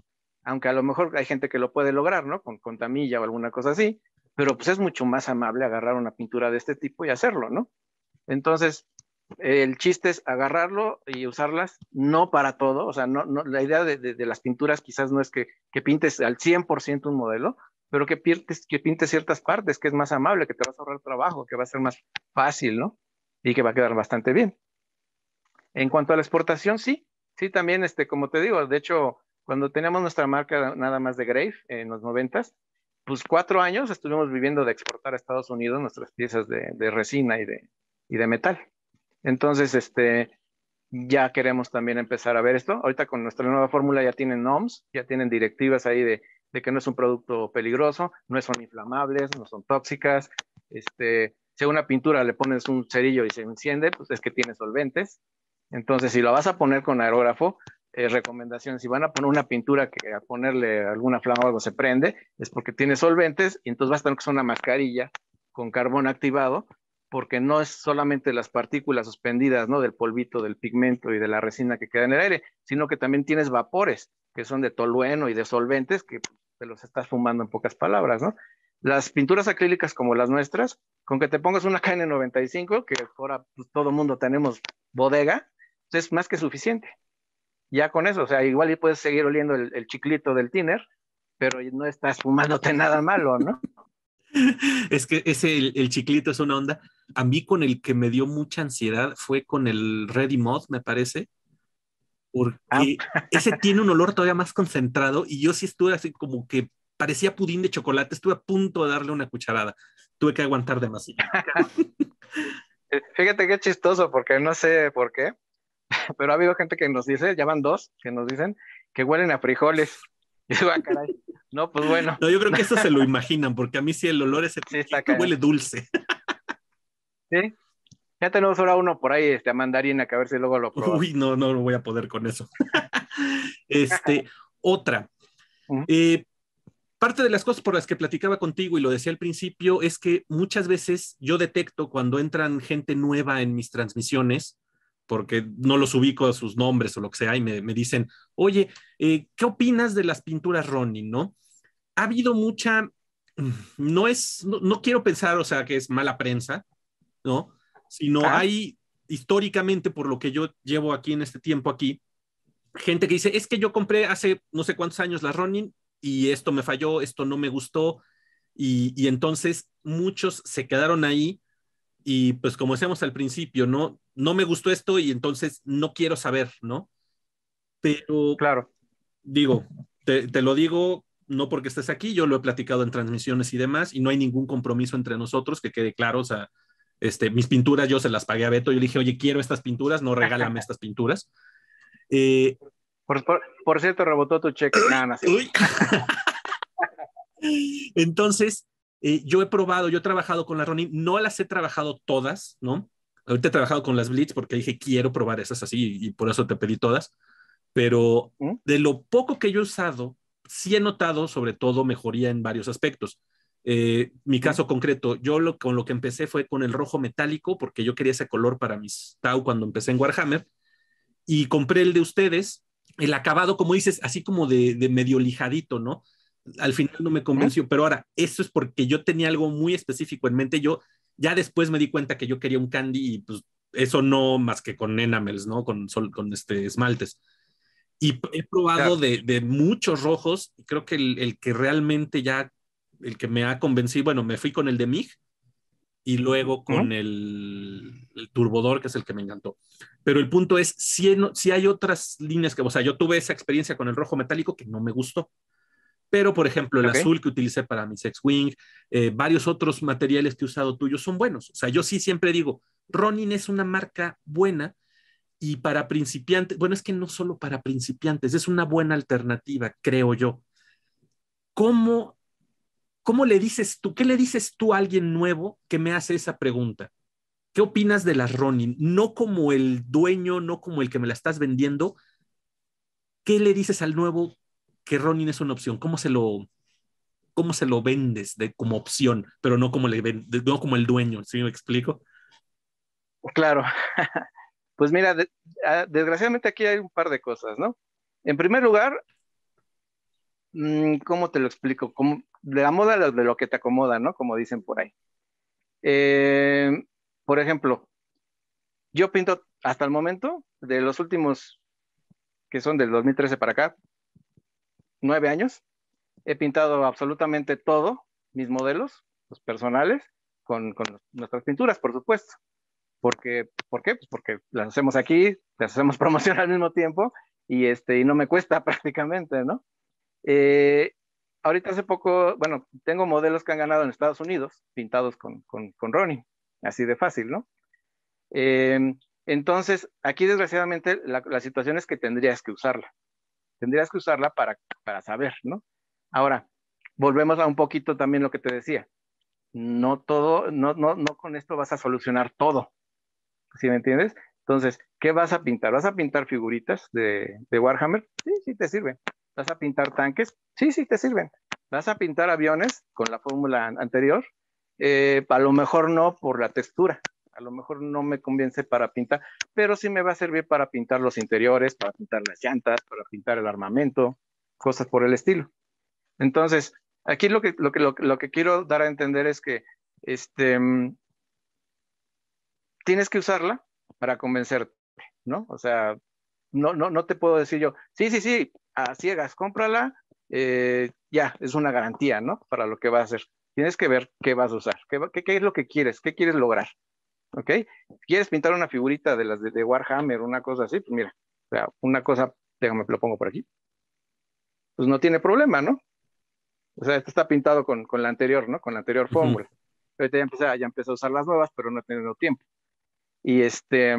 aunque a lo mejor hay gente que lo puede lograr, ¿no? Con, con tamilla o alguna cosa así, pero pues es mucho más amable agarrar una pintura de este tipo y hacerlo, ¿no? Entonces, el chiste es agarrarlo y usarlas, no para todo, o sea, no, no la idea de, las pinturas quizás no es que, pintes al 100% un modelo, pero que pintes, que pintes ciertas partes, que es más amable, que te vas a ahorrar trabajo, que va a ser más fácil, ¿no? y que va a quedar bastante bien. En cuanto a la exportación, sí, sí, también, este, como te digo, de hecho, cuando teníamos nuestra marca nada más de Grave en los noventas, pues cuatro años estuvimos viviendo de exportar a Estados Unidos nuestras piezas de, resina y de, de metal. Entonces, este, ya queremos también empezar a ver esto. Ahorita con nuestra nueva fórmula ya tienen NOMS, ya tienen directivas ahí de, de, que no es un producto peligroso, no son inflamables, no son tóxicas, este, si a una pintura le pones un cerillo y se enciende, pues es que tiene solventes. Entonces, si lo vas a poner con aerógrafo, eh, recomendación, si van a poner una pintura que a ponerle alguna flama o algo se prende, es porque tiene solventes y entonces vas a tener que usar una mascarilla con carbón activado, porque no es solamente las partículas suspendidas, ¿no? Del polvito, del pigmento y de la resina que queda en el aire, sino que también tienes vapores, que son de tolueno y de solventes, que pues, te los estás fumando en pocas palabras, ¿no? Las pinturas acrílicas como las nuestras, con que te pongas una KN95, que ahora pues, todo mundo tenemos bodega, pues, es más que suficiente. Ya con eso, o sea, igual y puedes seguir oliendo el, chiclito del tiner, pero no estás fumándote nada malo, ¿no? Es que ese, el, chiclito es una onda. A mí con el que me dio mucha ansiedad fue con el Ready Mod, me parece. Porque ah. ese tiene un olor todavía más concentrado y yo sí estuve así como que parecía pudín de chocolate, estuve a punto de darle una cucharada, tuve que aguantar demasiado. Fíjate qué chistoso, porque no sé por qué, pero ha habido gente que nos dice, llaman dos, que nos dicen que huelen a frijoles. Ah, no, pues bueno. No, yo creo que eso se lo imaginan, porque a mí sí el olor ese que huele dulce. Sí. Ya tenemos ahora uno por ahí, este, a mandarina, que a ver si luego lo probamos. Uy, no, no voy a poder con eso. este, otra. eh, Parte de las cosas por las que platicaba contigo y lo decía al principio es que muchas veces yo detecto cuando entran gente nueva en mis transmisiones, porque no los ubico a sus nombres o lo que sea, y me, dicen, oye, eh, ¿qué opinas de las pinturas Ronin? ¿No? Ha habido mucha, no es, no, quiero pensar, o sea, que es mala prensa, ¿no? Sino hay históricamente, por lo que yo llevo aquí en este tiempo aquí, gente que dice, es que yo compré hace no sé cuántos años las Ronin y esto me falló, esto no me gustó, y, entonces muchos se quedaron ahí y pues como decíamos al principio, ¿no? No me gustó esto y entonces no quiero saber, ¿no? Pero... Claro. Digo, te, lo digo no porque estés aquí, yo lo he platicado en transmisiones y demás, y no hay ningún compromiso entre nosotros, que quede claro, o sea, este, mis pinturas yo se las pagué a Beto, yo le dije, oye, quiero estas pinturas, no regálame estas pinturas. Eh, por, cierto, rebotó tu cheque. Nada Entonces, eh, yo he probado, yo he trabajado con las Ronin, no las he trabajado todas, ¿no? Ahorita he trabajado con las Blitz porque dije, quiero probar esas así y, por eso te pedí todas. Pero ¿Mm? de lo poco que yo he usado, sí he notado, sobre todo, mejoría en varios aspectos. Eh, mi caso ¿Mm? concreto, yo con lo que empecé fue con el rojo metálico, porque yo quería ese color para mis Tau cuando empecé en Warhammer, y compré el de ustedes, el acabado, como dices, así como de, medio lijadito, ¿no? Al final no me convenció, pero ahora, eso es porque yo tenía algo muy específico en mente. Yo ya después me di cuenta que yo quería un candy y pues eso no más que con enamels, ¿no? Con, sol, con este, esmaltes. Y he probado de, muchos rojos, y creo que el, que realmente ya, el que me ha convencido, bueno, me fui con el de Mig y luego con el el Turbodor, que es el que me encantó. Pero el punto es, si, si hay otras líneas que, o sea, yo tuve esa experiencia con el rojo metálico que no me gustó. Pero, por ejemplo, el azul que utilicé para mi Sex Wing, eh, varios otros materiales que he usado tuyos son buenos. O sea, yo sí siempre digo, Ronin es una marca buena y para principiantes, bueno, es que no solo para principiantes, es una buena alternativa, creo yo. ¿Cómo, cómo le dices tú, qué le dices tú a alguien nuevo que me hace esa pregunta? ¿Qué opinas de las Ronin? No como el dueño, no como el que me la estás vendiendo. ¿Qué le dices al nuevo que Ronin es una opción? ¿Cómo se lo, cómo se lo vendes de, como opción, pero no como, le, como el dueño? ¿Sí me explico? Claro. Pues mira, ah, desgraciadamente aquí hay un par de cosas, ¿no? En primer lugar, mm, ¿cómo te lo explico? Como de la moda de lo que te acomoda, ¿no? Como dicen por ahí. Eh, por ejemplo, yo pinto hasta el momento, de los últimos, que son del 2013 para acá, nueve años, he pintado absolutamente todo, mis modelos, los personales, con, nuestras pinturas, por supuesto. Porque, ¿Por qué? Pues porque las hacemos aquí, las hacemos promoción al mismo tiempo y, este, y no me cuesta prácticamente, ¿no? Eh, ahorita hace poco, bueno, tengo modelos que han ganado en Estados Unidos, pintados con, con, con Ronnie así de fácil, ¿no? Eh, entonces, aquí desgraciadamente la, situación es que tendrías que usarla. Tendrías que usarla para, saber, ¿no? Ahora, volvemos a un poquito también lo que te decía. No todo, no, no, no con esto vas a solucionar todo. ¿Sí me entiendes? Entonces, ¿qué vas a pintar? ¿Vas a pintar figuritas de, de Warhammer? Sí, sí te sirven. ¿Vas a pintar tanques? Sí, sí te sirven. ¿Vas a pintar aviones con la fórmula anterior? Eh, a lo mejor no por la textura, a lo mejor no me convence para pintar, pero sí me va a servir para pintar los interiores, para pintar las llantas, para pintar el armamento, cosas por el estilo. Entonces, aquí lo que, lo que, quiero dar a entender es que este, tienes que usarla para convencerte, ¿no? O sea, no, no, no te puedo decir yo, sí, sí, sí, a ciegas, cómprala, eh, ya, es una garantía, ¿no? Para lo que va a hacer. Tienes que ver qué vas a usar, qué, es lo que quieres, qué quieres lograr. ¿Ok? ¿Quieres pintar una figurita de las de, Warhammer, una cosa así? Pues mira, o sea, una cosa, déjame, lo pongo por aquí. Pues no tiene problema, ¿no? O sea, esto está pintado con, la anterior, ¿no? Con la anterior fórmula. Ahorita ya empezó ya empecé a usar las nuevas, pero no he tenido tiempo. Y este,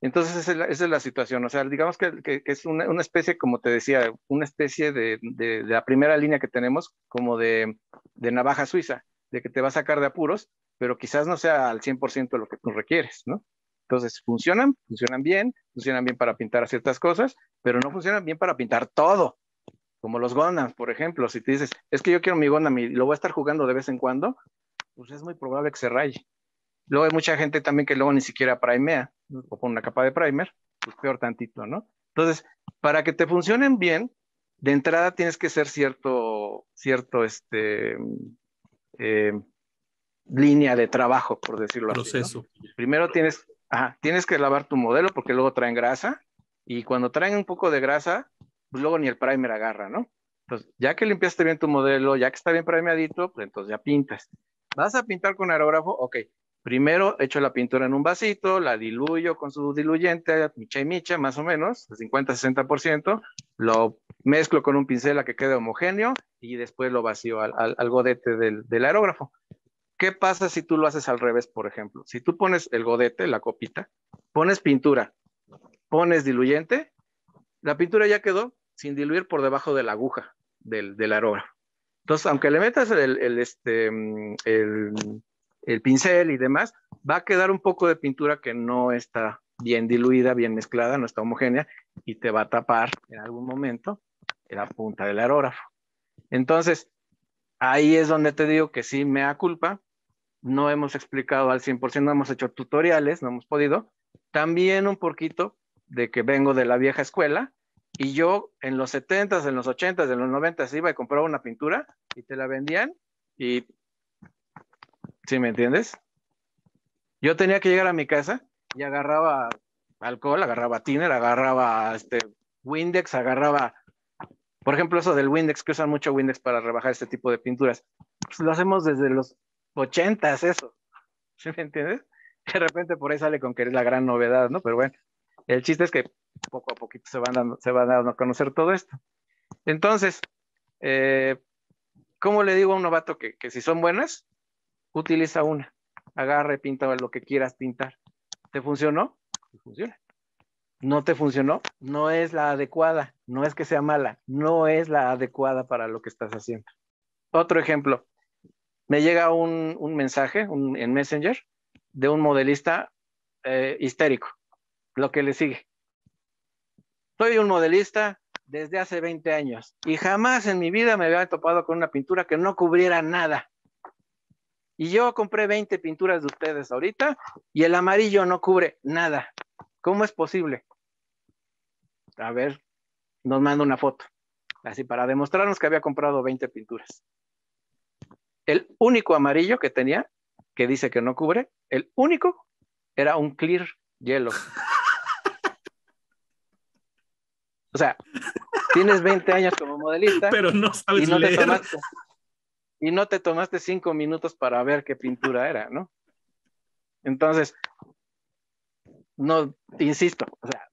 entonces, esa es, la, situación. O sea, digamos que, es una, especie, como te decía, una especie de, la primera línea que tenemos, como de, navaja suiza, de que te va a sacar de apuros, pero quizás no sea al 100% lo que tú requieres, ¿no? Entonces, funcionan, funcionan bien, funcionan bien para pintar ciertas cosas, pero no funcionan bien para pintar todo, como los gondas, por ejemplo. Si te dices, es que yo quiero mi Gondam y lo voy a estar jugando de vez en cuando, pues es muy probable que se raye. Luego hay mucha gente también que luego ni siquiera primea o con una capa de primer, pues peor tantito, ¿no? Entonces, para que te funcionen bien, de entrada tienes que ser cierto, cierto, este, eh, línea de trabajo, por decirlo así. Primero tienes, ajá, tienes que lavar tu modelo porque luego traen grasa y cuando traen un poco de grasa, pues luego ni el primer agarra, ¿no? Entonces, ya que limpiaste bien tu modelo, ya que está bien primeadito, pues entonces ya pintas. ¿Vas a pintar con aerógrafo? Ok, Primero echo la pintura en un vasito, la diluyo con su diluyente, micha y micha, más o menos, 50-60%, lo mezclo con un pincel a que quede homogéneo y después lo vacío al, godete del, aerógrafo. ¿Qué pasa si tú lo haces al revés, por ejemplo? Si tú pones el godete, la copita, pones pintura, pones diluyente, la pintura ya quedó sin diluir por debajo de la aguja del, aerógrafo. Entonces, aunque le metas este, mm, el el pincel y demás, va a quedar un poco de pintura que no está bien diluida, bien mezclada, no está homogénea y te va a tapar en algún momento la punta del aerógrafo. Entonces, ahí es donde te digo que sí me da culpa. No hemos explicado al 100%, no hemos hecho tutoriales, no hemos podido. También un poquito de que vengo de la vieja escuela y yo en los 70s, en los 80s, en los 90s iba y compraba una pintura y te la vendían y ¿Sí me entiendes? Yo tenía que llegar a mi casa y agarraba alcohol, agarraba tiner, agarraba este Windex, agarraba, por ejemplo, eso del Windex, que usan mucho Windex para rebajar este tipo de pinturas. Pues, lo hacemos desde los ochentas, eso. ¿Sí me entiendes? De repente por ahí sale con que es la gran novedad, ¿no? Pero bueno, el chiste es que poco a poquito se van dando, se van dando a conocer todo esto. Entonces, eh, ¿cómo le digo a un novato que si son buenas? Utiliza una. agarre, pinta lo que quieras pintar. ¿Te funcionó? Funciona. ¿No te funcionó? No es la adecuada. No es que sea mala. No es la adecuada para lo que estás haciendo. Otro ejemplo. Me llega un, mensaje en Messenger de un modelista eh, histérico. Lo que le sigue. Soy un modelista desde hace 20 años y jamás en mi vida me había topado con una pintura que no cubriera nada y yo compré 20 pinturas de ustedes ahorita y el amarillo no cubre nada. ¿Cómo es posible? A ver, nos manda una foto, así para demostrarnos que había comprado 20 pinturas. El único amarillo que tenía, que dice que no cubre, el único era un clear yellow. O sea, tienes 20 años como modelista. Pero no sabes y no y no te tomaste cinco minutos para ver qué pintura era, ¿no? Entonces, no, insisto, o sea,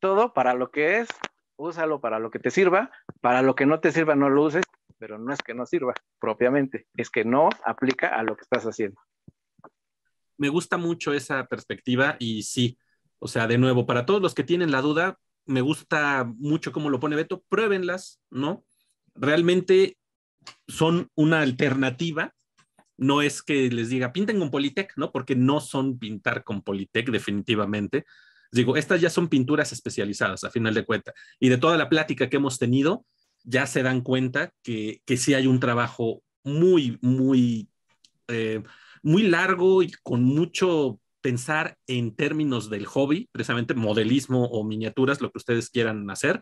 todo para lo que es, úsalo para lo que te sirva, para lo que no te sirva no lo uses, pero no es que no sirva propiamente, es que no aplica a lo que estás haciendo. Me gusta mucho esa perspectiva y sí, o sea, de nuevo, para todos los que tienen la duda, me gusta mucho cómo lo pone Beto, pruébenlas, ¿no? Realmente son una alternativa. No es que les diga pinten con Politec, ¿no? Porque no son pintar con Politec definitivamente. Digo, estas ya son pinturas especializadas a final de cuentas. Y de toda la plática que hemos tenido, ya se dan cuenta que, que sí hay un trabajo muy, muy, eh, muy largo y con mucho pensar en términos del hobby, precisamente modelismo o miniaturas, lo que ustedes quieran hacer,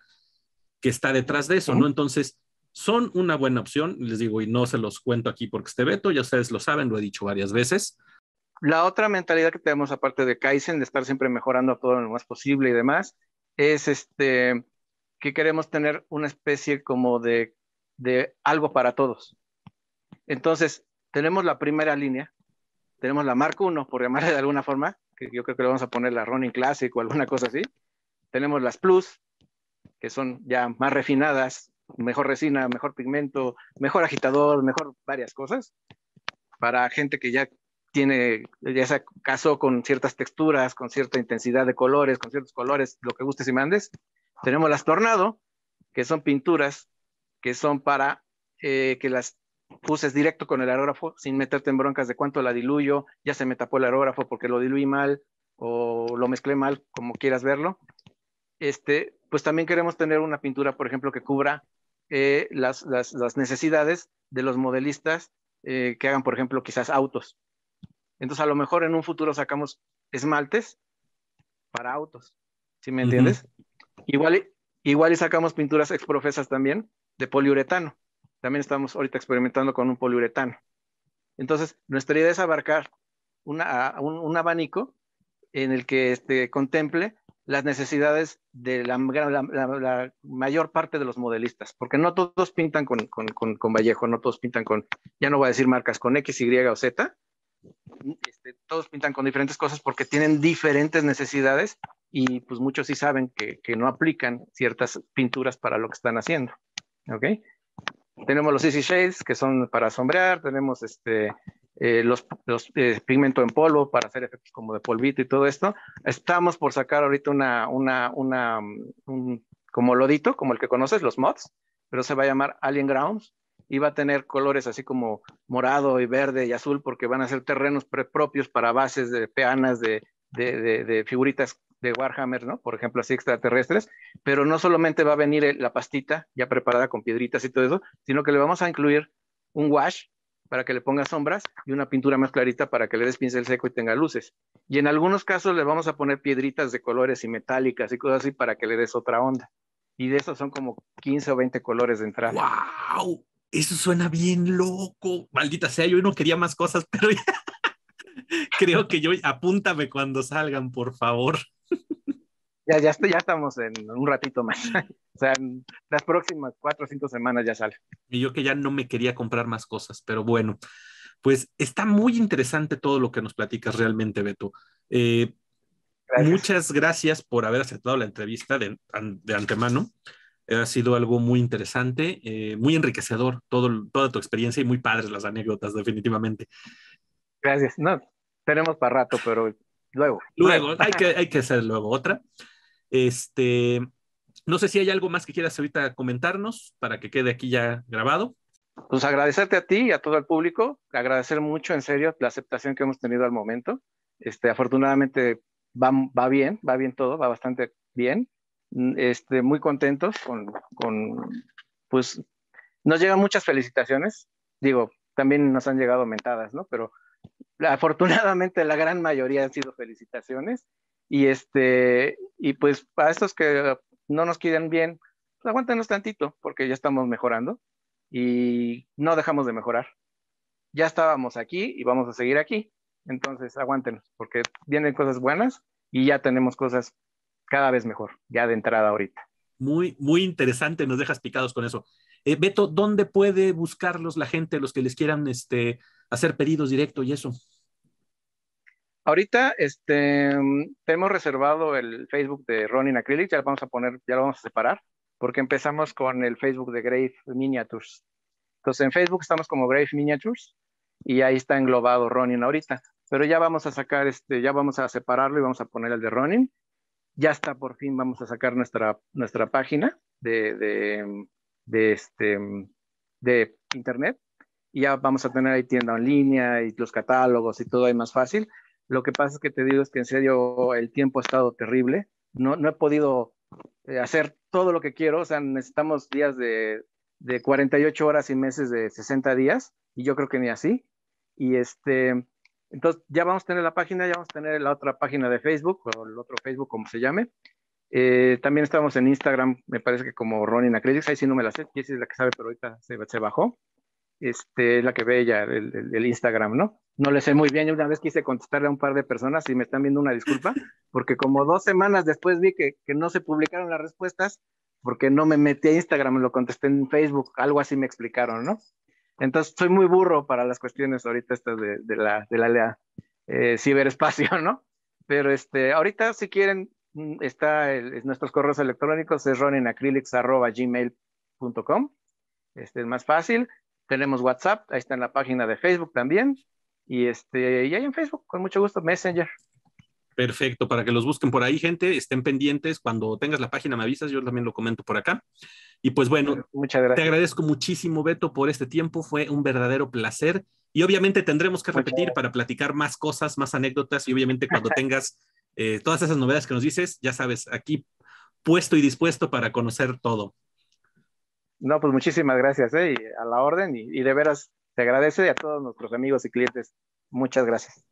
que está detrás de eso, ¿no? Entonces, son una buena opción, les digo, y no se los cuento aquí porque este veto, ya ustedes lo saben, lo he dicho varias veces. La otra mentalidad que tenemos, aparte de Kaizen, de estar siempre mejorando todo lo más posible y demás, es este que queremos tener una especie como de, algo para todos. Entonces, tenemos la primera línea, tenemos la marca 1, por llamarla de alguna forma, que yo creo que le vamos a poner la Running Classic o alguna cosa así. Tenemos las Plus, que son ya más refinadas, mejor resina, mejor pigmento, mejor agitador, mejor varias cosas para gente que ya tiene, ya se casó con ciertas texturas, con cierta intensidad de colores, con ciertos colores, lo que gustes y mandes. Tenemos las tornado, que son pinturas que son para eh, que las uses directo con el aerógrafo sin meterte en broncas de cuánto la diluyo, ya se me tapó el aerógrafo porque lo diluí mal o lo mezclé mal, como quieras verlo. Este, pues también queremos tener una pintura, por ejemplo, que cubra eh, las, necesidades de los modelistas eh, que hagan, por ejemplo, quizás autos. Entonces, a lo mejor en un futuro sacamos esmaltes para autos, ¿sí me entiendes? Igual, y sacamos pinturas exprofesas también de poliuretano. También estamos ahorita experimentando con un poliuretano. Entonces, nuestra idea es abarcar un, abanico en el que este, contemple las necesidades de la, mayor parte de los modelistas, porque no todos pintan con, Vallejo, no todos pintan con, ya no voy a decir marcas, con X, Y o Z, este, todos pintan con diferentes cosas porque tienen diferentes necesidades y pues muchos sí saben que, que no aplican ciertas pinturas para lo que están haciendo, ¿ok? Tenemos los Easy Shades, que son para sombrear, tenemos este, eh, los, eh, pigmentos en polvo para hacer efectos como de polvito y todo esto. Estamos por sacar ahorita una, una, mm, como lodito, como el que conoces, los mods, pero se va a llamar Alien Grounds y va a tener colores así como morado y verde y azul porque van a ser terrenos propios para bases de peanas de, de figuritas de Warhammer, ¿no? Por ejemplo, así extraterrestres, pero no solamente va a venir eh, la pastita ya preparada con piedritas y todo eso, sino que le vamos a incluir un wash para que le ponga sombras y una pintura más clarita para que le des pincel seco y tenga luces. Y en algunos casos le vamos a poner piedritas de colores y metálicas y cosas así para que le des otra onda. Y de esos son como 15 o 20 colores de entrada. ¡Wow! Eso suena bien loco. Maldita sea, yo no quería más cosas, pero creo que yo apúntame cuando salgan, por favor. Ya, ya, ya estamos en un ratito más. o sea, las próximas cuatro o cinco semanas ya sale. Y yo que ya no me quería comprar más cosas, pero bueno, pues está muy interesante todo lo que nos platicas realmente, Beto. Eh, muchas gracias por haber aceptado la entrevista de, de antemano. Ha sido algo muy interesante, eh, muy enriquecedor todo, toda tu experiencia y muy padres las anécdotas, definitivamente. Gracias. No, tenemos para rato, pero luego. Luego, hay que, hay que hacer luego otra. Este, no sé si hay algo más que quieras ahorita comentarnos para que quede aquí ya grabado. Pues agradecerte a ti y a todo el público, agradecer mucho en serio la aceptación que hemos tenido al momento. Este, afortunadamente va, bien, va bien todo, va bastante bien. Este, muy contentos con, con, pues nos llegan muchas felicitaciones, digo, también nos han llegado mentadas, ¿no? Pero afortunadamente la gran mayoría han sido felicitaciones y este, y pues a estos que no nos quieren bien, pues aguántenos tantito, porque ya estamos mejorando y no dejamos de mejorar. Ya estábamos aquí y vamos a seguir aquí. Entonces, aguántenos, porque vienen cosas buenas y ya tenemos cosas cada vez mejor, ya de entrada ahorita. Muy, muy interesante, nos dejas picados con eso. Eh, Beto, ¿dónde puede buscarlos la gente, los que les quieran este, hacer pedidos directo y eso? Ahorita este, hemos mm, reservado el Facebook de Ronin Acrylic, ya lo vamos a poner, ya lo vamos a separar, porque empezamos con el Facebook de Grave Miniatures. Entonces en Facebook estamos como Grave Miniatures y ahí está englobado Ronin ahorita. Pero ya vamos a sacar, este, ya vamos a separarlo y vamos a poner el de Ronin. Ya está, por fin vamos a sacar nuestra, nuestra página de, de, este, de internet y ya vamos a tener ahí tienda en línea y los catálogos y todo ahí más fácil lo que pasa es que te digo es que en serio el tiempo ha estado terrible. No, no he podido eh, hacer todo lo que quiero. O sea, necesitamos días de, 48 horas y meses de 60 días. Y yo creo que ni así. Y este, entonces ya vamos a tener la página, ya vamos a tener la otra página de Facebook o el otro Facebook, como se llame. Eh, también estamos en Instagram, me parece que como Ronin Acrylics, ahí sí no me la sé, Jessie es la que sabe, pero ahorita se, se bajó. Este, la que ve ella, el, Instagram, ¿no? No le sé muy bien, una vez quise contestarle a un par de personas y me están viendo una disculpa, porque como dos semanas después vi que, no se publicaron las respuestas, porque no me metí a Instagram, lo contesté en Facebook, algo así me explicaron, ¿no? Entonces, soy muy burro para las cuestiones ahorita estas de, la, de eh, ciberespacio, ¿no? Pero este, ahorita, si quieren, mm, está nuestros correos electrónicos es roninacrylics.gmail.com. Este es más fácil tenemos WhatsApp, ahí está en la página de Facebook también, y, este, ahí en Facebook, con mucho gusto, Messenger. Perfecto, para que los busquen por ahí, gente, estén pendientes. Cuando tengas la página me avisas, yo también lo comento por acá. Y pues bueno, te agradezco muchísimo, Beto, por este tiempo. Fue un verdadero placer. Y obviamente tendremos que repetir para platicar más cosas, más anécdotas. Y obviamente cuando tengas eh, todas esas novedades que nos dices, ya sabes, aquí puesto y dispuesto para conocer todo. No, pues muchísimas gracias, ¿eh? a la orden y, y de veras te agradece y a todos nuestros amigos y clientes. Muchas gracias.